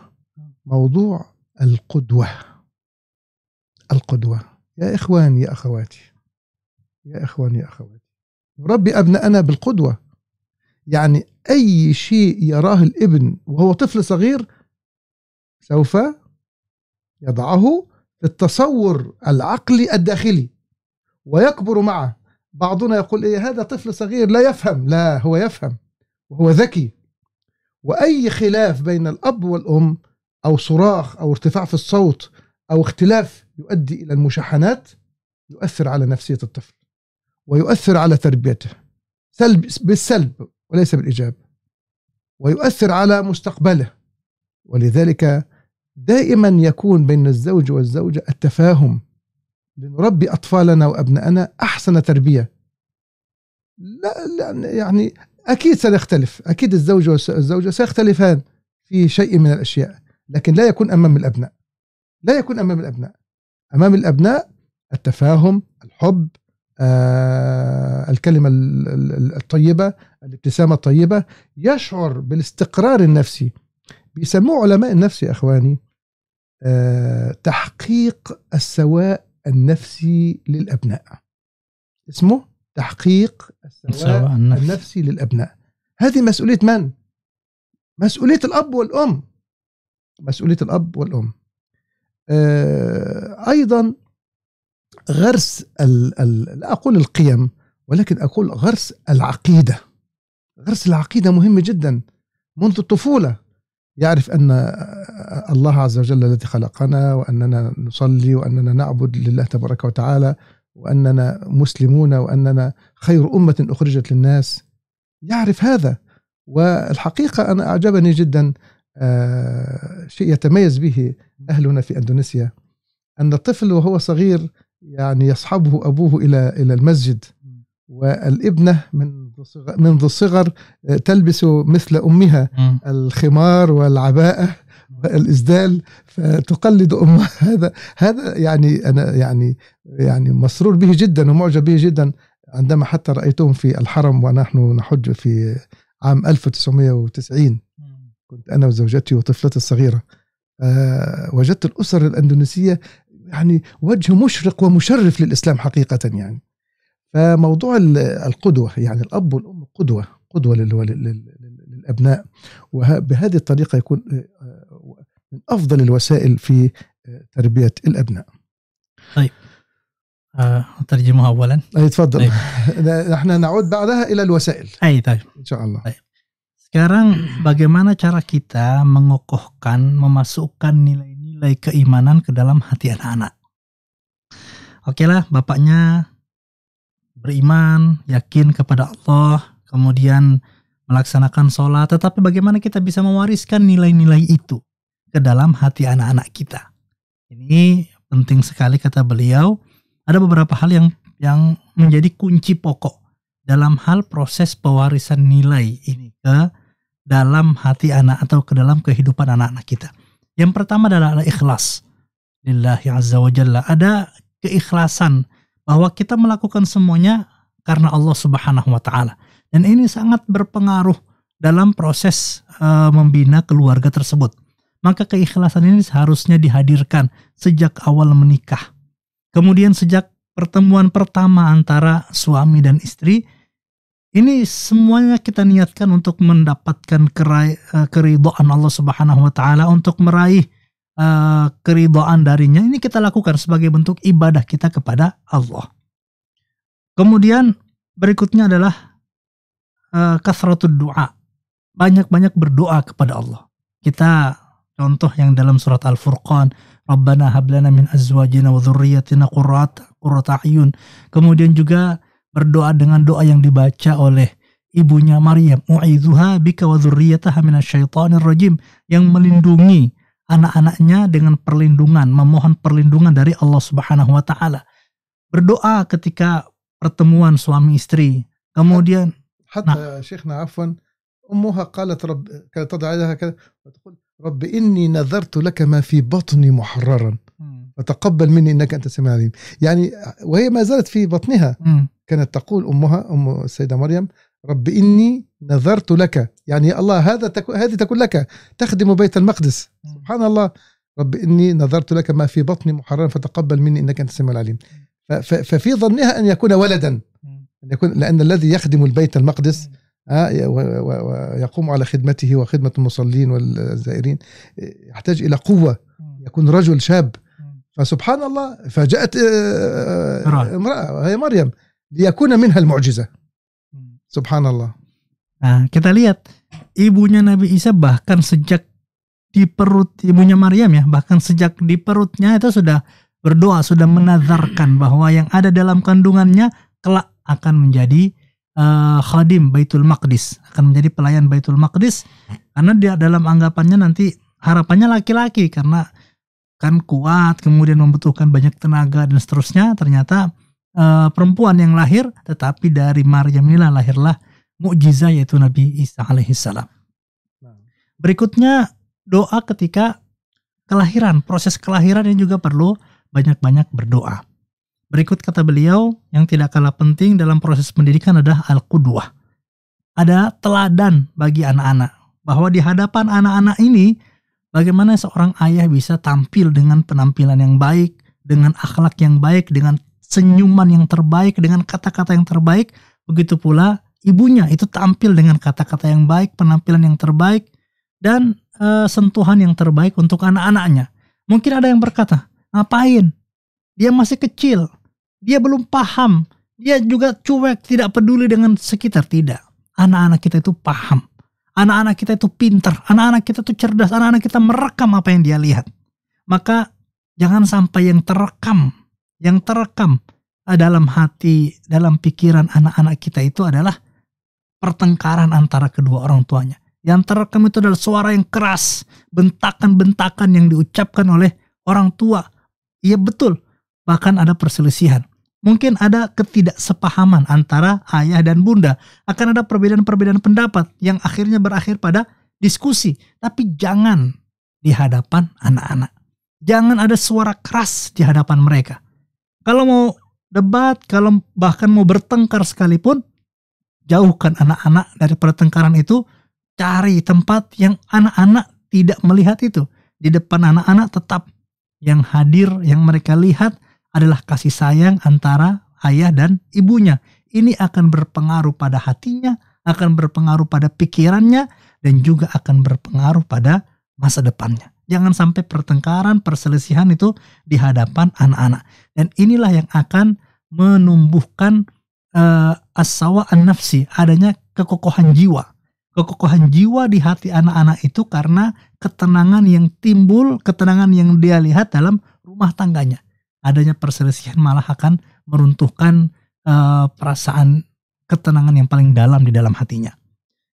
موضوع القدوة القدوة يا إخواني يا أخواتي يا إخواني يا أخواتي نربي أبناءنا بالقدوة يعني أي شيء يراه الابن وهو طفل صغير سوف يضعه في التصور العقلي الداخلي ويكبر معه بعضنا يقول إيه هذا طفل صغير لا يفهم لا هو يفهم وهو ذكي وأي خلاف بين الأب والأم أو صراخ أو ارتفاع في الصوت أو اختلاف يؤدي إلى المشاحنات يؤثر على نفسية الطفل ويؤثر على تربيته سلب بالسلب وليس بالإيجاب ويؤثر على مستقبله ولذلك دائما يكون بين الزوج والزوجة التفاهم لنربي أطفالنا وأبنائنا أحسن تربية لا, لا يعني أكيد سنختلف أكيد الزوج والزوجة سيختلفان في شيء من الأشياء لكن لا يكون امام الابناء لا يكون امام الابناء امام الابناء التفاهم الحب آه الكلمه الطيبه الابتسامه الطيبه يشعر بالاستقرار النفسي بيسموه علماء النفس يا اخواني آه تحقيق السواء النفسي للابناء اسمه تحقيق السواء النفسي للابناء هذه مسؤوليه من مسؤوليه الاب والام مسؤولية الأب والأم آه، أيضا غرس ال ال لا أقول القيم ولكن أقول غرس العقيدة غرس العقيدة مهم جدا منذ الطفولة يعرف أن الله عز وجل الذي خلقنا وأننا نصلي وأننا نعبد لله تبارك وتعالى وأننا مسلمون وأننا خير أمة أخرجت للناس يعرف هذا والحقيقة أنا أعجبني جدا آه، شيء يتميز به أهلنا في أندونيسيا أن الطفل وهو صغير يعني يصحبه أبوه إلى إلى المسجد والابنة من منذ الصغر آه، تلبس مثل أمها الخمار والعباءة الازدال فتقلد أمها *laughs* هذا هذا يعني أنا يعني يعني مسرور به جدا ومعجب به جدا عندما حتى رأيتهم في الحرم ونحن نحج في عام 1990 كنت أنا وزوجتي وطفلتي الصغيرة آه، وجدت الأسر الأندونيسية يعني وجه مشرق ومشرف للإسلام حقيقة يعني فموضوع القدوة يعني الأب والأم قدوة قدوة للأبناء وبهذه الطريقة يكون آه، آه، من أفضل الوسائل في تربية الأبناء طيب
اترجمها أولا أي
تفضل طيب. *laughs* نحن نعود بعدها إلى الوسائل
أي طيب إن شاء الله طيب. Sekarang bagaimana cara kita mengokohkan, memasukkan nilai-nilai keimanan ke dalam hati anak-anak? Oke lah, bapaknya beriman, yakin kepada Allah, kemudian melaksanakan sholat. Tetapi bagaimana kita bisa mewariskan nilai-nilai itu ke dalam hati anak-anak kita? Ini penting sekali kata beliau. Ada beberapa hal yang yang menjadi kunci pokok dalam hal proses pewarisan nilai ini ke dalam hati anak atau ke dalam kehidupan anak-anak kita. Yang pertama adalah ikhlas. Lillahi azza wa jalla. Ada keikhlasan bahwa kita melakukan semuanya karena Allah Subhanahu wa taala. Dan ini sangat berpengaruh dalam proses uh, membina keluarga tersebut. Maka keikhlasan ini seharusnya dihadirkan sejak awal menikah. Kemudian sejak pertemuan pertama antara suami dan istri ini semuanya kita niatkan untuk mendapatkan eh, keridhaan Allah Subhanahu wa taala untuk meraih uh, keridhaan darinya. Ini kita lakukan sebagai bentuk ibadah kita kepada Allah. Kemudian berikutnya adalah uh, eh, kasratul doa. Banyak-banyak berdoa kepada Allah. Kita contoh yang dalam surat Al-Furqan, Rabbana hablana min azwajina wa dzurriyyatina qurrata qurrata Kemudian juga berdoa dengan doa yang dibaca oleh ibunya Maryam, "U'izuha bika wa dzurriyyataha minasyaitonir rajim" yang melindungi anak-anaknya dengan perlindungan, memohon perlindungan dari Allah Subhanahu wa taala. Berdoa ketika pertemuan suami istri. Kemudian
hatta nah. شيخنا عفوا أمها قالت رب كانت تضع يدها كذا وتقول رب إني laka ma fi batni بطني محررا hmm. وتقبل مني انك انت سميع العليم يعني وهي ما زالت في بطنها م. كانت تقول امها ام السيده مريم رب اني نذرت لك يعني يا الله هذا تكو هذه تكون لك تخدم بيت المقدس سبحان الله رب اني نذرت لك ما في بطني محررا فتقبل مني انك انت السميع العليم ففي ظنها ان يكون ولدا ان يكون لان الذي يخدم البيت المقدس آه، ويقوم على خدمته وخدمه المصلين والزائرين يحتاج الى قوه يكون رجل شاب فسبحان الله فجاءت امراه هي مريم ليكون
منها المعجزه سبحان الله Nah, kita lihat ibunya Nabi Isa bahkan sejak di perut ibunya Maryam ya, bahkan sejak di perutnya itu sudah berdoa, sudah menazarkan bahwa yang ada dalam kandungannya kelak akan menjadi uh, khadim Baitul Maqdis, akan menjadi pelayan Baitul Maqdis karena dia dalam anggapannya nanti harapannya laki-laki karena kan kuat, kemudian membutuhkan banyak tenaga dan seterusnya. Ternyata e, perempuan yang lahir, tetapi dari Maryam inilah lahirlah mukjizah yaitu Nabi Isa alaihissalam. Berikutnya doa ketika kelahiran, proses kelahiran yang juga perlu banyak-banyak berdoa. Berikut kata beliau yang tidak kalah penting dalam proses pendidikan adalah al-qudwah. Ada teladan bagi anak-anak bahwa di hadapan anak-anak ini Bagaimana seorang ayah bisa tampil dengan penampilan yang baik, dengan akhlak yang baik, dengan senyuman yang terbaik, dengan kata-kata yang terbaik. Begitu pula ibunya itu tampil dengan kata-kata yang baik, penampilan yang terbaik, dan e, sentuhan yang terbaik untuk anak-anaknya. Mungkin ada yang berkata, ngapain? Dia masih kecil, dia belum paham, dia juga cuek, tidak peduli dengan sekitar. Tidak, anak-anak kita itu paham Anak-anak kita itu pinter, anak-anak kita itu cerdas, anak-anak kita merekam apa yang dia lihat. Maka jangan sampai yang terekam, yang terekam eh, dalam hati, dalam pikiran anak-anak kita itu adalah pertengkaran antara kedua orang tuanya. Yang terekam itu adalah suara yang keras, bentakan-bentakan yang diucapkan oleh orang tua. Iya betul, bahkan ada perselisihan. Mungkin ada ketidaksepahaman antara ayah dan bunda. Akan ada perbedaan-perbedaan pendapat yang akhirnya berakhir pada diskusi. Tapi jangan di hadapan anak-anak. Jangan ada suara keras di hadapan mereka. Kalau mau debat, kalau bahkan mau bertengkar sekalipun, jauhkan anak-anak dari pertengkaran itu. Cari tempat yang anak-anak tidak melihat itu. Di depan anak-anak tetap yang hadir, yang mereka lihat, adalah kasih sayang antara ayah dan ibunya. Ini akan berpengaruh pada hatinya, akan berpengaruh pada pikirannya, dan juga akan berpengaruh pada masa depannya. Jangan sampai pertengkaran, perselisihan itu di hadapan anak-anak. Dan inilah yang akan menumbuhkan uh, eh, asawa an nafsi, adanya kekokohan jiwa. Kekokohan jiwa di hati anak-anak itu karena ketenangan yang timbul, ketenangan yang dia lihat dalam rumah tangganya adanya perselisihan malah akan meruntuhkan e, perasaan ketenangan yang paling dalam di dalam hatinya.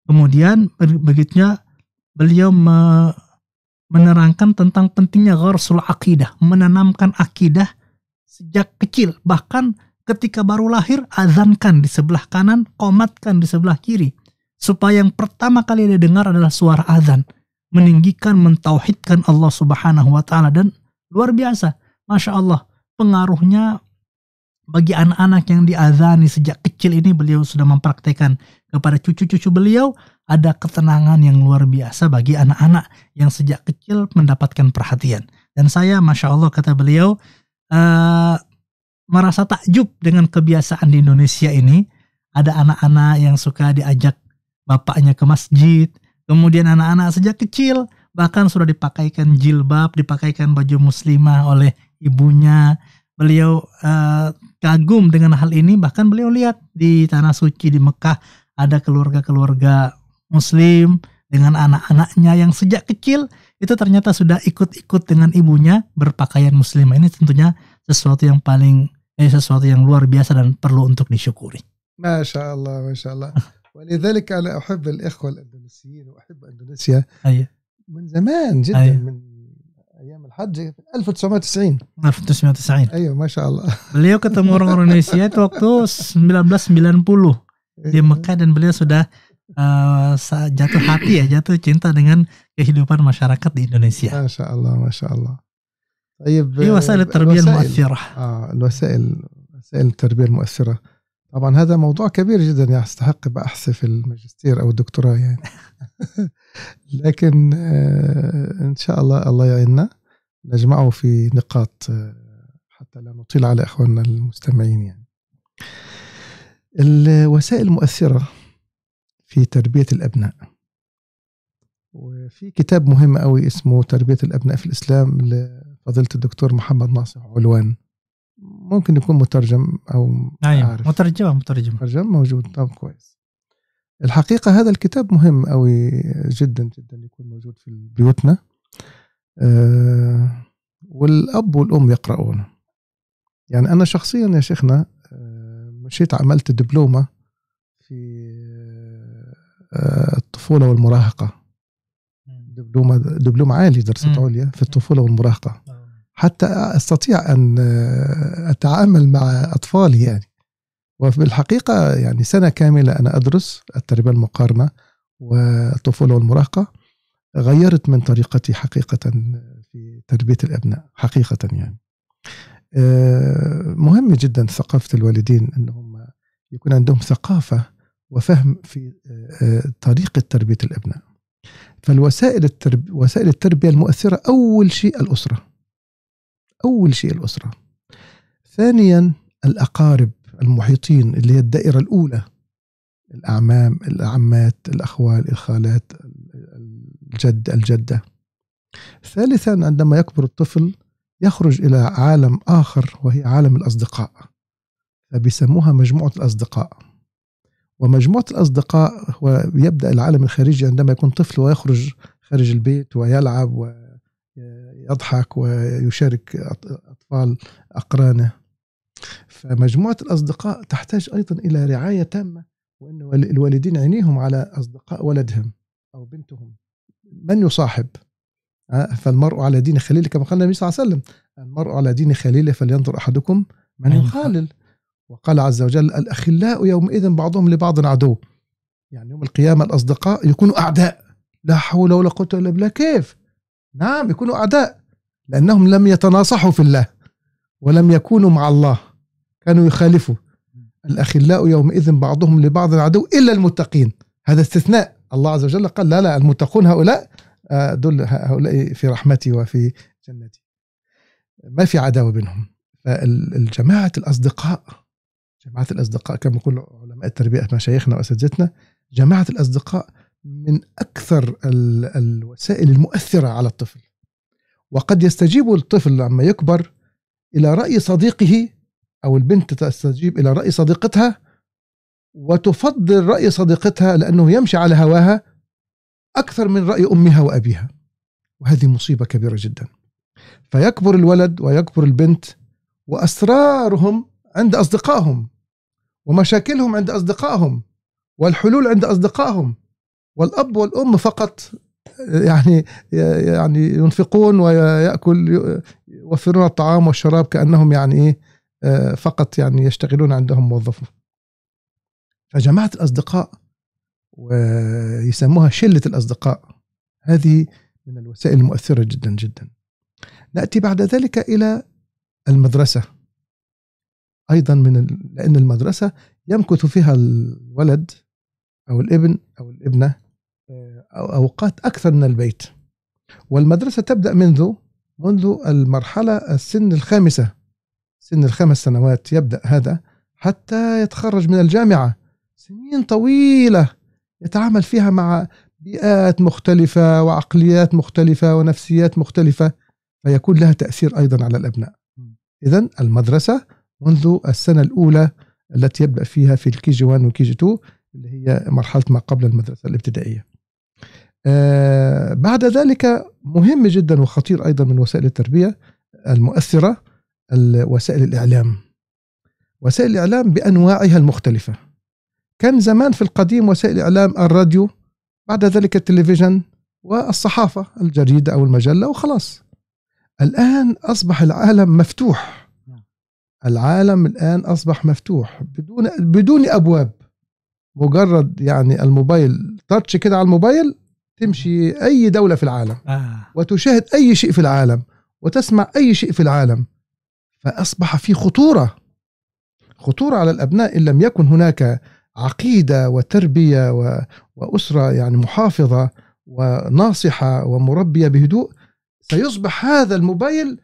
Kemudian begitunya beliau me menerangkan tentang pentingnya gharsul akidah, menanamkan akidah sejak kecil, bahkan ketika baru lahir azankan di sebelah kanan, komatkan di sebelah kiri supaya yang pertama kali dia dengar adalah suara azan, meninggikan mentauhidkan Allah Subhanahu wa taala dan luar biasa. Masya Allah, pengaruhnya bagi anak-anak yang diazani sejak kecil ini beliau sudah mempraktekkan kepada cucu-cucu beliau ada ketenangan yang luar biasa bagi anak-anak yang sejak kecil mendapatkan perhatian dan saya masya Allah kata beliau uh, merasa takjub dengan kebiasaan di Indonesia ini ada anak-anak yang suka diajak bapaknya ke masjid kemudian anak-anak sejak kecil bahkan sudah dipakaikan jilbab dipakaikan baju muslimah oleh ibunya. Beliau uh, kagum dengan hal ini bahkan beliau lihat di tanah suci di Mekah ada keluarga-keluarga muslim dengan anak-anaknya yang sejak kecil itu ternyata sudah ikut-ikut dengan ibunya berpakaian muslim. Ini tentunya sesuatu yang paling eh, sesuatu yang luar biasa dan perlu untuk disyukuri.
Masya Allah, Masya Allah. ولذلك أنا أحب الإخوة الأندونيسيين
وأحب أندونيسيا أيه.
من زمان جدا من haji 1990
1990 ayo masya Allah beliau ketemu orang Indonesia itu waktu 1990 Dia Mekah dan beliau sudah uh, jatuh hati ya jatuh cinta dengan kehidupan masyarakat di Indonesia masya Allah masya Allah
طيب في وسائل التربية المؤثرة آه الوسائل وسائل التربية المؤثرة طبعا هذا موضوع كبير جدا يعني يستحق بحث في الماجستير أو الدكتوراه يعني *laughs* لكن آه إن شاء الله الله يعيننا نجمعه في نقاط آه، حتى لا نطيل على إخواننا المستمعين يعني الوسائل المؤثرة في تربية الأبناء
وفي كتاب
مهم قوي اسمه تربية الأبناء في الإسلام لفضيلة الدكتور محمد ناصح علوان ممكن يكون مترجم أو
أيوة. مترجمة مترجمة مترجم موجود طب كويس
الحقيقة هذا الكتاب مهم قوي جدا جدا يكون موجود في بيوتنا آه، والأب والأم يقرؤون يعني أنا شخصيا يا شيخنا آه، مشيت عملت دبلومة في آه، الطفولة والمراهقة دبلومة دبلومة عالي درست عليا في الطفولة والمراهقة حتى أستطيع أن أتعامل مع أطفالي يعني وفي الحقيقة يعني سنة كاملة أنا أدرس التربية المقارنة والطفولة والمراهقة غيرت من طريقتي حقيقة في تربية الأبناء حقيقة يعني آه، مهم جدا ثقافة الوالدين أنهم يكون عندهم ثقافة وفهم في آه، آه، طريقة تربية الأبناء فالوسائل الترب... وسائل التربية المؤثرة أول شيء الأسرة أول شيء الأسرة ثانيا الأقارب المحيطين اللي هي الدائرة الأولى الأعمام الأعمات الأخوال الخالات الجد الجدة ثالثا عندما يكبر الطفل يخرج إلى عالم آخر وهي عالم الأصدقاء فبيسموها مجموعة الأصدقاء ومجموعة الأصدقاء هو يبدأ العالم الخارجي عندما يكون طفل ويخرج خارج البيت ويلعب ويضحك ويشارك أطفال أقرانه فمجموعة الأصدقاء تحتاج أيضا إلى رعاية تامة وأن الوالدين عينيهم على أصدقاء ولدهم أو بنتهم من يصاحب آه، فالمرء على دين خليله كما قال النبي صلى الله عليه وسلم المرء على دين خليله فلينظر أحدكم من يخالل وقال عز وجل الأخلاء يومئذ بعضهم لبعض عدو يعني يوم القيامة الأصدقاء يكونوا أعداء لا حول ولا قوة إلا بالله كيف نعم يكونوا أعداء لأنهم لم يتناصحوا في الله ولم يكونوا مع الله كانوا يخالفوا الأخلاء يومئذ بعضهم لبعض عدو إلا المتقين هذا استثناء الله عز وجل قال لا لا المتقون هؤلاء آه، دول هؤلاء في رحمتي وفي جنتي ما في عداوة بينهم فالجماعة الأصدقاء جماعة الأصدقاء كما يقول علماء التربية مشايخنا وأساتذتنا جماعة الأصدقاء من أكثر الوسائل المؤثرة على الطفل وقد يستجيب الطفل لما يكبر إلى رأي صديقه أو البنت تستجيب إلى رأي صديقتها وتفضل رأي صديقتها لأنه يمشي على هواها أكثر من رأي أمها وأبيها وهذه مصيبة كبيرة جدا فيكبر الولد ويكبر البنت وأسرارهم عند أصدقائهم ومشاكلهم عند أصدقائهم والحلول عند أصدقائهم والأب والأم فقط يعني يعني ينفقون ويأكل يوفرون الطعام والشراب كأنهم يعني إيه آه، فقط يعني يشتغلون عندهم موظفون فجماعة الأصدقاء ويسموها شلة الأصدقاء هذه من الوسائل المؤثرة جدا جدا نأتي بعد ذلك إلى المدرسة أيضا من لأن المدرسة يمكث فيها الولد أو الابن أو الابنة آه، أو أوقات أكثر من البيت والمدرسة تبدأ منذ منذ المرحلة السن الخامسة سن الخمس سنوات يبدأ هذا حتى يتخرج من الجامعة سنين طويلة يتعامل فيها مع بيئات مختلفة وعقليات مختلفة ونفسيات مختلفة فيكون لها تأثير أيضا على الأبناء إذا المدرسة منذ السنة الأولى التي يبدأ فيها في الكي جي 1 والكي جي 2 اللي هي مرحلة ما قبل المدرسة الابتدائية آه بعد ذلك مهم جدا وخطير أيضا من وسائل التربية المؤثرة وسائل الإعلام وسائل الإعلام بأنواعها المختلفة كان زمان في القديم وسائل الإعلام الراديو بعد ذلك التلفزيون والصحافة الجريدة أو المجلة وخلاص الآن أصبح العالم مفتوح العالم الآن أصبح مفتوح بدون بدون أبواب مجرد يعني الموبايل تاتش كده على الموبايل تمشي أي دولة في العالم آه. وتشاهد أي شيء في العالم وتسمع أي شيء في العالم فأصبح في خطورة خطورة على الأبناء إن لم يكن هناك عقيده وتربيه واسره يعني محافظه وناصحه ومربيه بهدوء سيصبح هذا الموبايل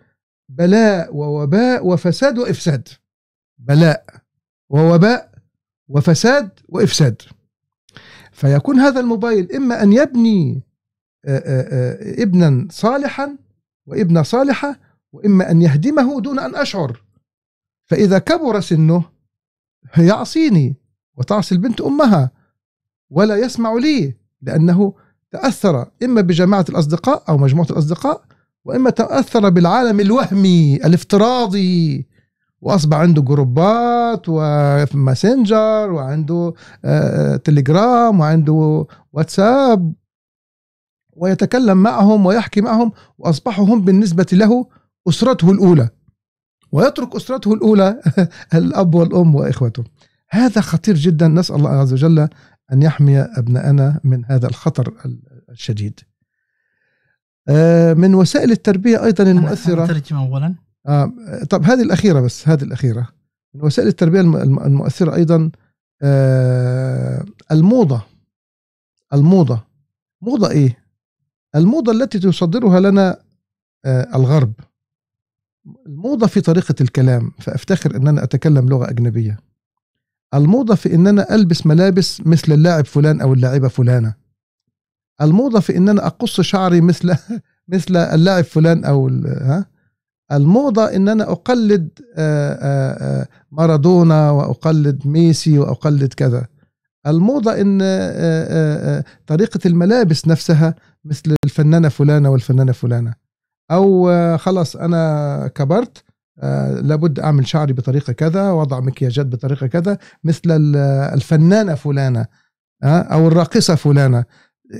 بلاء ووباء وفساد وافساد بلاء ووباء وفساد وافساد فيكون هذا الموبايل اما ان يبني ابنا صالحا وابنه صالحه واما ان يهدمه دون ان اشعر فاذا كبر سنه يعصيني وتعصي البنت أمها ولا يسمع لي لأنه تأثر إما بجماعة الأصدقاء أو مجموعة الأصدقاء وإما تأثر بالعالم الوهمي الافتراضي واصبح عنده جروبات وماسنجر وعنده آه، تليجرام وعنده واتساب ويتكلم معهم ويحكي معهم واصبحوا هم بالنسبه له اسرته الاولى ويترك اسرته الاولى *laughs* الاب والام واخوته هذا خطير جدا نسأل الله عز وجل أن يحمي ابناءنا من هذا الخطر الشديد آه، من وسائل التربية أيضا المؤثرة ترجم أولا آه طب هذه الأخيرة بس هذه الأخيرة من وسائل التربية المؤثرة أيضا آه الموضة الموضة موضة إيه؟ الموضة التي تصدرها لنا آه الغرب الموضة في طريقة الكلام فأفتخر أن أنا أتكلم لغة أجنبية الموضة في إن أنا ألبس ملابس مثل اللاعب فلان أو اللاعبة فلانة الموضة في إن أنا أقص شعري مثل *laughs* مثل اللاعب فلان أو ها الموضة إن أنا أقلد آه، آه، آه، مارادونا وأقلد ميسي وأقلد كذا الموضة إن طريقة الملابس نفسها مثل الفنانة فلانة والفنانة فلانة أو خلاص أنا كبرت آه، لابد اعمل شعري بطريقه كذا واضع مكياجات بطريقه كذا مثل الفنانه فلانه آه، او الراقصه فلانه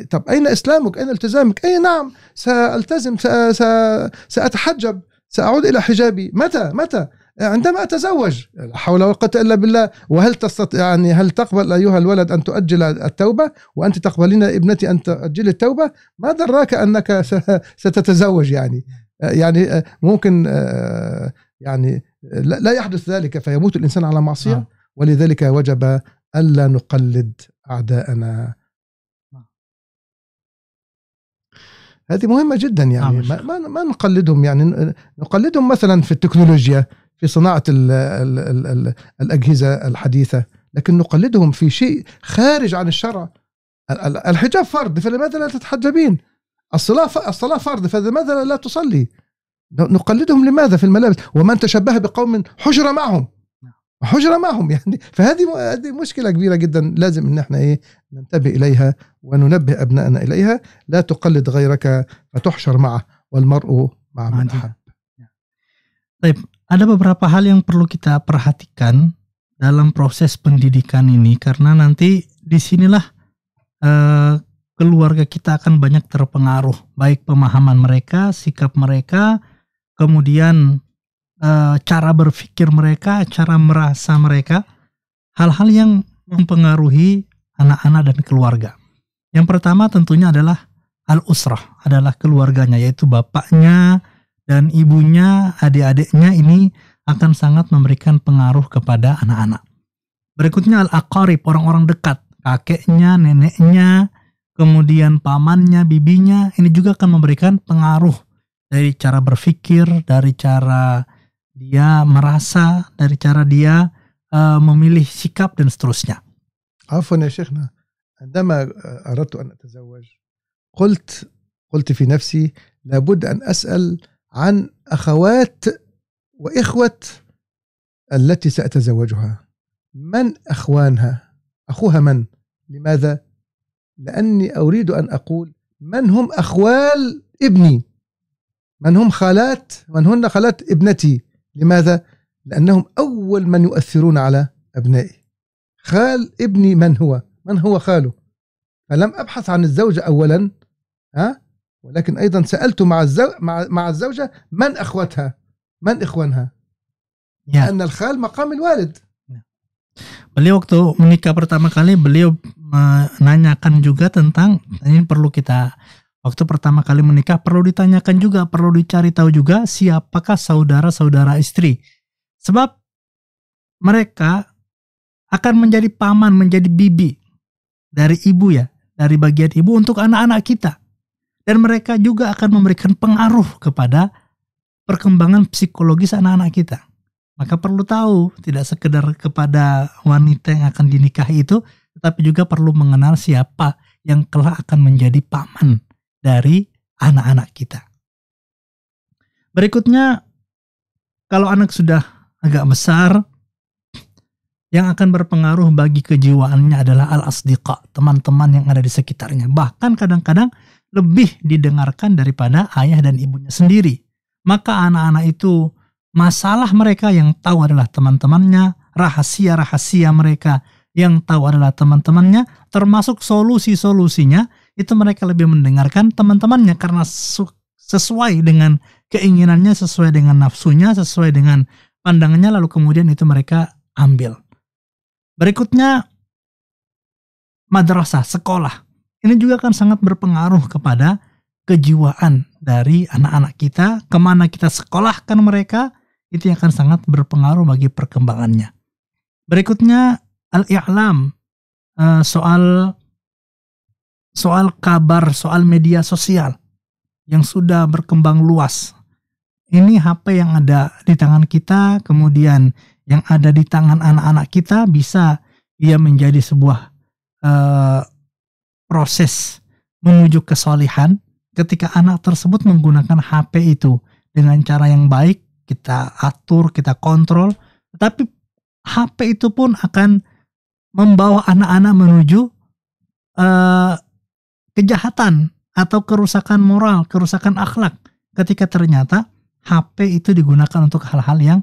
طب اين اسلامك اين التزامك اي نعم سالتزم ساتحجب ساعود الى حجابي متى متى عندما اتزوج لا حول ولا قوه الا بالله وهل تستطيع يعني هل تقبل ايها الولد ان تؤجل التوبه وانت تقبلين ابنتي ان تؤجل التوبه ما دراك انك ستتزوج يعني يعني ممكن آه، يعني لا يحدث ذلك فيموت الإنسان على معصية نعم. ولذلك وجب ألا نقلد أعداءنا نعم. هذه مهمة جدا يعني نعم ما, ما, ما نقلدهم يعني نقلدهم مثلا في التكنولوجيا في صناعة الـ الـ الـ الـ الأجهزة الحديثة لكن نقلدهم في شيء خارج عن الشرع الحجاب فرض فلماذا لا تتحجبين الصلاة الصلاة فرض فلماذا لا تصلي نقلدهم لماذا في الملابس ومن تشبه بقوم حجر معهم حجر معهم يعني فهذه هذه مشكله كبيره جدا لازم ان احنا ايه ننتبه اليها وننبه ابنائنا اليها لا تقلد غيرك فتحشر معه والمرء
مع من احب طيب ada beberapa hal yang perlu kita perhatikan dalam proses pendidikan ini karena nanti disinilah uh, keluarga kita akan banyak terpengaruh baik pemahaman mereka sikap mereka kemudian uh, cara berpikir mereka, cara merasa mereka, hal-hal yang mempengaruhi anak-anak dan keluarga. Yang pertama tentunya adalah al-usrah, adalah keluarganya yaitu bapaknya dan ibunya, adik-adiknya ini akan sangat memberikan pengaruh kepada anak-anak. Berikutnya al-aqarib, orang-orang dekat, kakeknya, neneknya, kemudian pamannya, bibinya, ini juga akan memberikan pengaruh dari cara berpikir, dari cara dia merasa, dari cara dia uh, memilih sikap dan seterusnya.
عفوا يا شيخنا عندما آه، أردت أن أتزوج قلت قلت في نفسي لابد أن أسأل عن أخوات وإخوة التي سأتزوجها من أخوانها أخوها من لماذا لأني أريد أن أقول من هم أخوال ابني من هم خالات من هن خالات ابنتي لماذا؟ لأنهم أول من يؤثرون على أبنائي خال ابني من هو؟ من هو خاله؟ فلم أبحث عن الزوجة أولا ها؟ ولكن أيضا سألت مع, الزو... مع... مع الزوجة من أخوتها؟ من
إخوانها؟ yeah. لان الخال مقام الوالد Beliau waktu menikah pertama kali beliau menanyakan آه، juga tentang ini perlu kita Waktu pertama kali menikah perlu ditanyakan juga, perlu dicari tahu juga siapakah saudara-saudara istri. Sebab mereka akan menjadi paman, menjadi bibi dari ibu ya, dari bagian ibu untuk anak-anak kita. Dan mereka juga akan memberikan pengaruh kepada perkembangan psikologis anak-anak kita. Maka perlu tahu tidak sekedar kepada wanita yang akan dinikahi itu, tetapi juga perlu mengenal siapa yang kelak akan menjadi paman dari anak-anak kita. Berikutnya, kalau anak sudah agak besar, yang akan berpengaruh bagi kejiwaannya adalah al-asdiqa, teman-teman yang ada di sekitarnya. Bahkan kadang-kadang lebih didengarkan daripada ayah dan ibunya sendiri. Maka anak-anak itu masalah mereka yang tahu adalah teman-temannya, rahasia-rahasia mereka yang tahu adalah teman-temannya, termasuk solusi-solusinya itu mereka lebih mendengarkan teman-temannya karena sesuai dengan keinginannya, sesuai dengan nafsunya, sesuai dengan pandangannya lalu kemudian itu mereka ambil. Berikutnya madrasah, sekolah. Ini juga akan sangat berpengaruh kepada kejiwaan dari anak-anak kita, kemana kita sekolahkan mereka, itu yang akan sangat berpengaruh bagi perkembangannya. Berikutnya al-i'lam, eh, soal soal kabar, soal media sosial yang sudah berkembang luas. Ini HP yang ada di tangan kita, kemudian yang ada di tangan anak-anak kita bisa ia menjadi sebuah uh, proses menuju kesolihan ketika anak tersebut menggunakan HP itu dengan cara yang baik kita atur, kita kontrol, tetapi HP itu pun akan membawa anak-anak menuju uh, kejahatan atau kerusakan moral, kerusakan akhlak ketika ternyata HP itu digunakan untuk hal-hal yang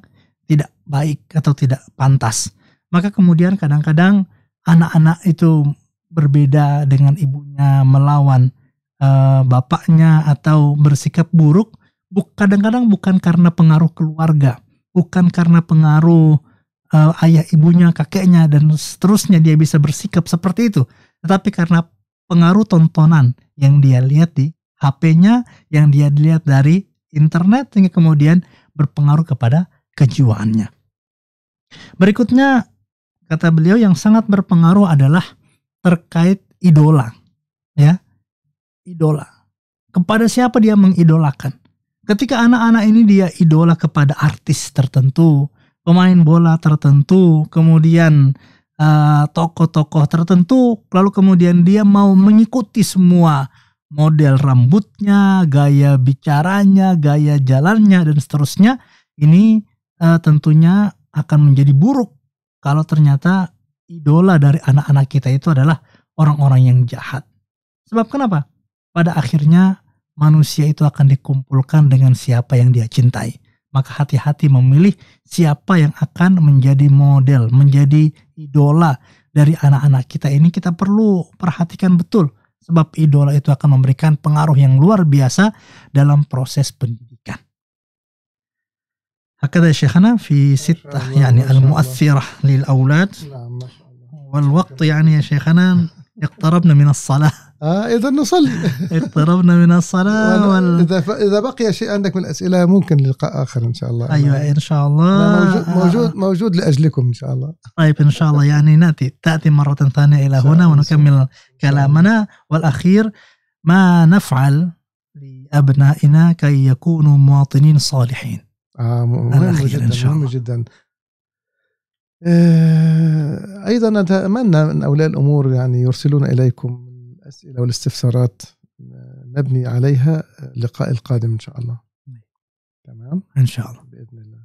tidak baik atau tidak pantas. Maka kemudian kadang-kadang anak-anak itu berbeda dengan ibunya, melawan e, bapaknya atau bersikap buruk, kadang-kadang bukan karena pengaruh keluarga, bukan karena pengaruh e, ayah ibunya, kakeknya dan seterusnya dia bisa bersikap seperti itu, tetapi karena pengaruh tontonan yang dia lihat di HP-nya, yang dia lihat dari internet sehingga kemudian berpengaruh kepada kejiwaannya. Berikutnya kata beliau yang sangat berpengaruh adalah terkait idola. Ya. Idola. Kepada siapa dia mengidolakan? Ketika anak-anak ini dia idola kepada artis tertentu, pemain bola tertentu, kemudian Eh, tokoh-tokoh uh, tertentu lalu kemudian dia mau mengikuti semua model rambutnya, gaya bicaranya, gaya jalannya dan seterusnya ini uh, tentunya akan menjadi buruk kalau ternyata idola dari anak-anak kita itu adalah orang-orang yang jahat. Sebab kenapa? Pada akhirnya manusia itu akan dikumpulkan dengan siapa yang dia cintai maka hati-hati memilih siapa yang akan menjadi model, menjadi idola dari anak-anak kita ini kita perlu perhatikan betul sebab idola itu akan memberikan pengaruh yang luar biasa dalam proses pendidikan. fi هكذا شيخنا al ستة lil awlad. Nah, Wal waktu yakni يا ya iqtarabna min من salah آه اذا نصلي *laughs* اضطربنا من الصلاه *laughs* وال...
اذا ف... اذا بقي شيء عندك من الاسئله ممكن لقاء اخر ان شاء الله ايوه
ان شاء الله موجود موجود, آه.
موجود لاجلكم ان شاء الله
طيب ان شاء الله يعني ناتي تاتي مره ثانيه الى هنا ونكمل كلامنا والاخير ما نفعل لابنائنا كي يكونوا مواطنين صالحين آه مهم جدا إن شاء الله. مهم جدا آه، ايضا اتمنى
من اولياء الامور يعني يرسلون اليكم الأسئلة والاستفسارات نبني عليها اللقاء القادم إن شاء الله نعم. تمام إن شاء الله بإذن الله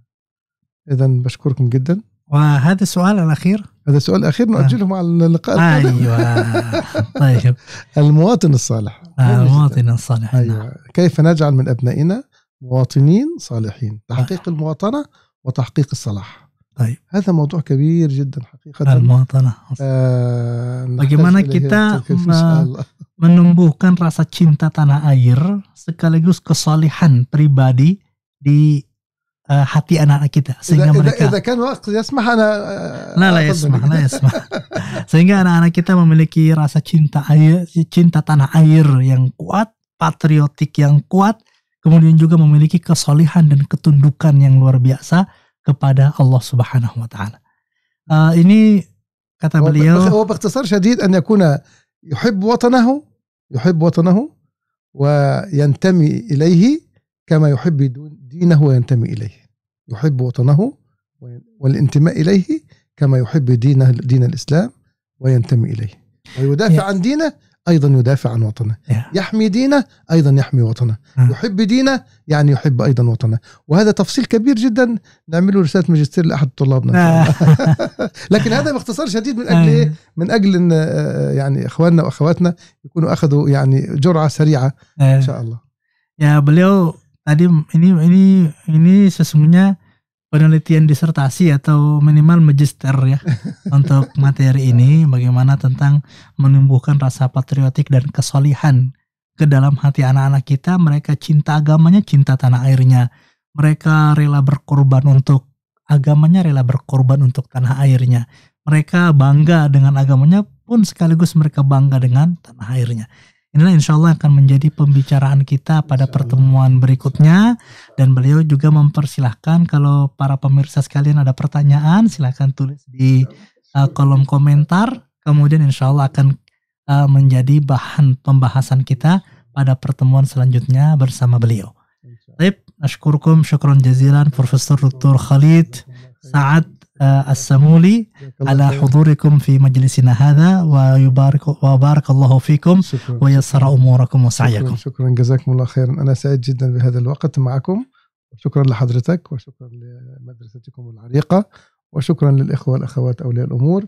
إذا بشكركم جدا وهذا السؤال الأخير هذا السؤال الأخير نؤجله آه. مع اللقاء القادم أيوة طيب *laughs* المواطن الصالح آه المواطن الصالح نعم. أيوة نعم. كيف نجعل من أبنائنا مواطنين صالحين تحقيق آه. المواطنة
وتحقيق الصلاح
طيب هذا موضوع كبير جدا حقيقه المواطنه آه bagaimana kita
menumbuhkan rasa cinta tanah air sekaligus kesolihan pribadi di eh, hati anak-anak kita sehingga إذا, mereka إذا
كان وقت يسمح أنا لا لا يسمح لا يسمح
sehingga anak-anak kita memiliki rasa cinta air cinta tanah air yang kuat patriotik yang kuat kemudian juga memiliki kesolihan dan ketundukan yang luar biasa kepada Allah Subhanahu wa taala. Uh, ini kata oh, beliau
وباختصار شديد ان يكون يحب وطنه يحب وطنه وينتمي اليه كما يحب دينه وينتمي اليه. يحب وطنه والانتماء اليه كما يحب دينه دين الاسلام وينتمي اليه. ويدافع عن دينه أيضا يدافع عن وطنه yeah. يحمي دينه أيضا يحمي وطنه uh. يحب دينه يعني يحب أيضا وطنه وهذا تفصيل كبير جدا نعمله رسالة ماجستير لأحد طلابنا *laughs*
لكن هذا باختصار شديد من أجل إيه؟
من أجل أن آه، يعني إخواننا وأخواتنا يكونوا أخذوا يعني جرعة سريعة
إن شاء الله يا beliau tadi ini ini ini sesungguhnya penelitian disertasi atau minimal magister ya *laughs* untuk materi ini bagaimana tentang menumbuhkan rasa patriotik dan kesolihan ke dalam hati anak-anak kita mereka cinta agamanya cinta tanah airnya mereka rela berkorban untuk agamanya rela berkorban untuk tanah airnya mereka bangga dengan agamanya pun sekaligus mereka bangga dengan tanah airnya Inilah insya Allah akan menjadi pembicaraan kita pada pertemuan berikutnya dan beliau juga mempersilahkan kalau para pemirsa sekalian ada pertanyaan silahkan tulis di uh, kolom komentar kemudian insya Allah akan uh, menjadi bahan pembahasan kita pada pertemuan selanjutnya bersama beliau. Baik, ashkurkum syukron jazilan Profesor Dr. Khalid Saad آه، السمولي على حضوركم في مجلسنا هذا ويبارك وبارك الله فيكم ويسر اموركم وسعيكم
شكرا جزاكم الله خيرا انا سعيد جدا بهذا الوقت معكم شكرا لحضرتك وشكرا لمدرستكم العريقه وشكرا للاخوه والاخوات اولياء الامور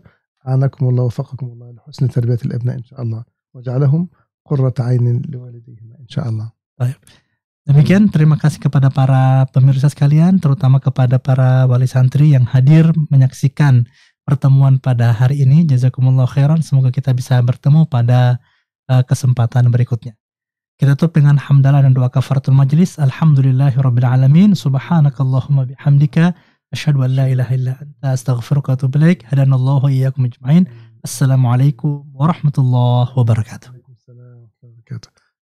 اعانكم الله وفقكم الله لحسن تربيه الابناء ان شاء الله وجعلهم قره عين لوالديهما ان شاء الله
طيب Demikian terima kasih kepada para pemirsa sekalian, terutama kepada para wali santri yang hadir menyaksikan pertemuan pada hari ini. Jazakumullah khairan, semoga kita bisa bertemu pada uh, kesempatan berikutnya. Kita tutup dengan hamdalah dan doa kafaratul majlis. Alhamdulillahirrabbilalamin, Subhanakallahumma bihamdika asyhadu an la ilaha illa anta astaghfiruka Hadanallahu iyaakum ajmain. Assalamualaikum warahmatullahi wabarakatuh.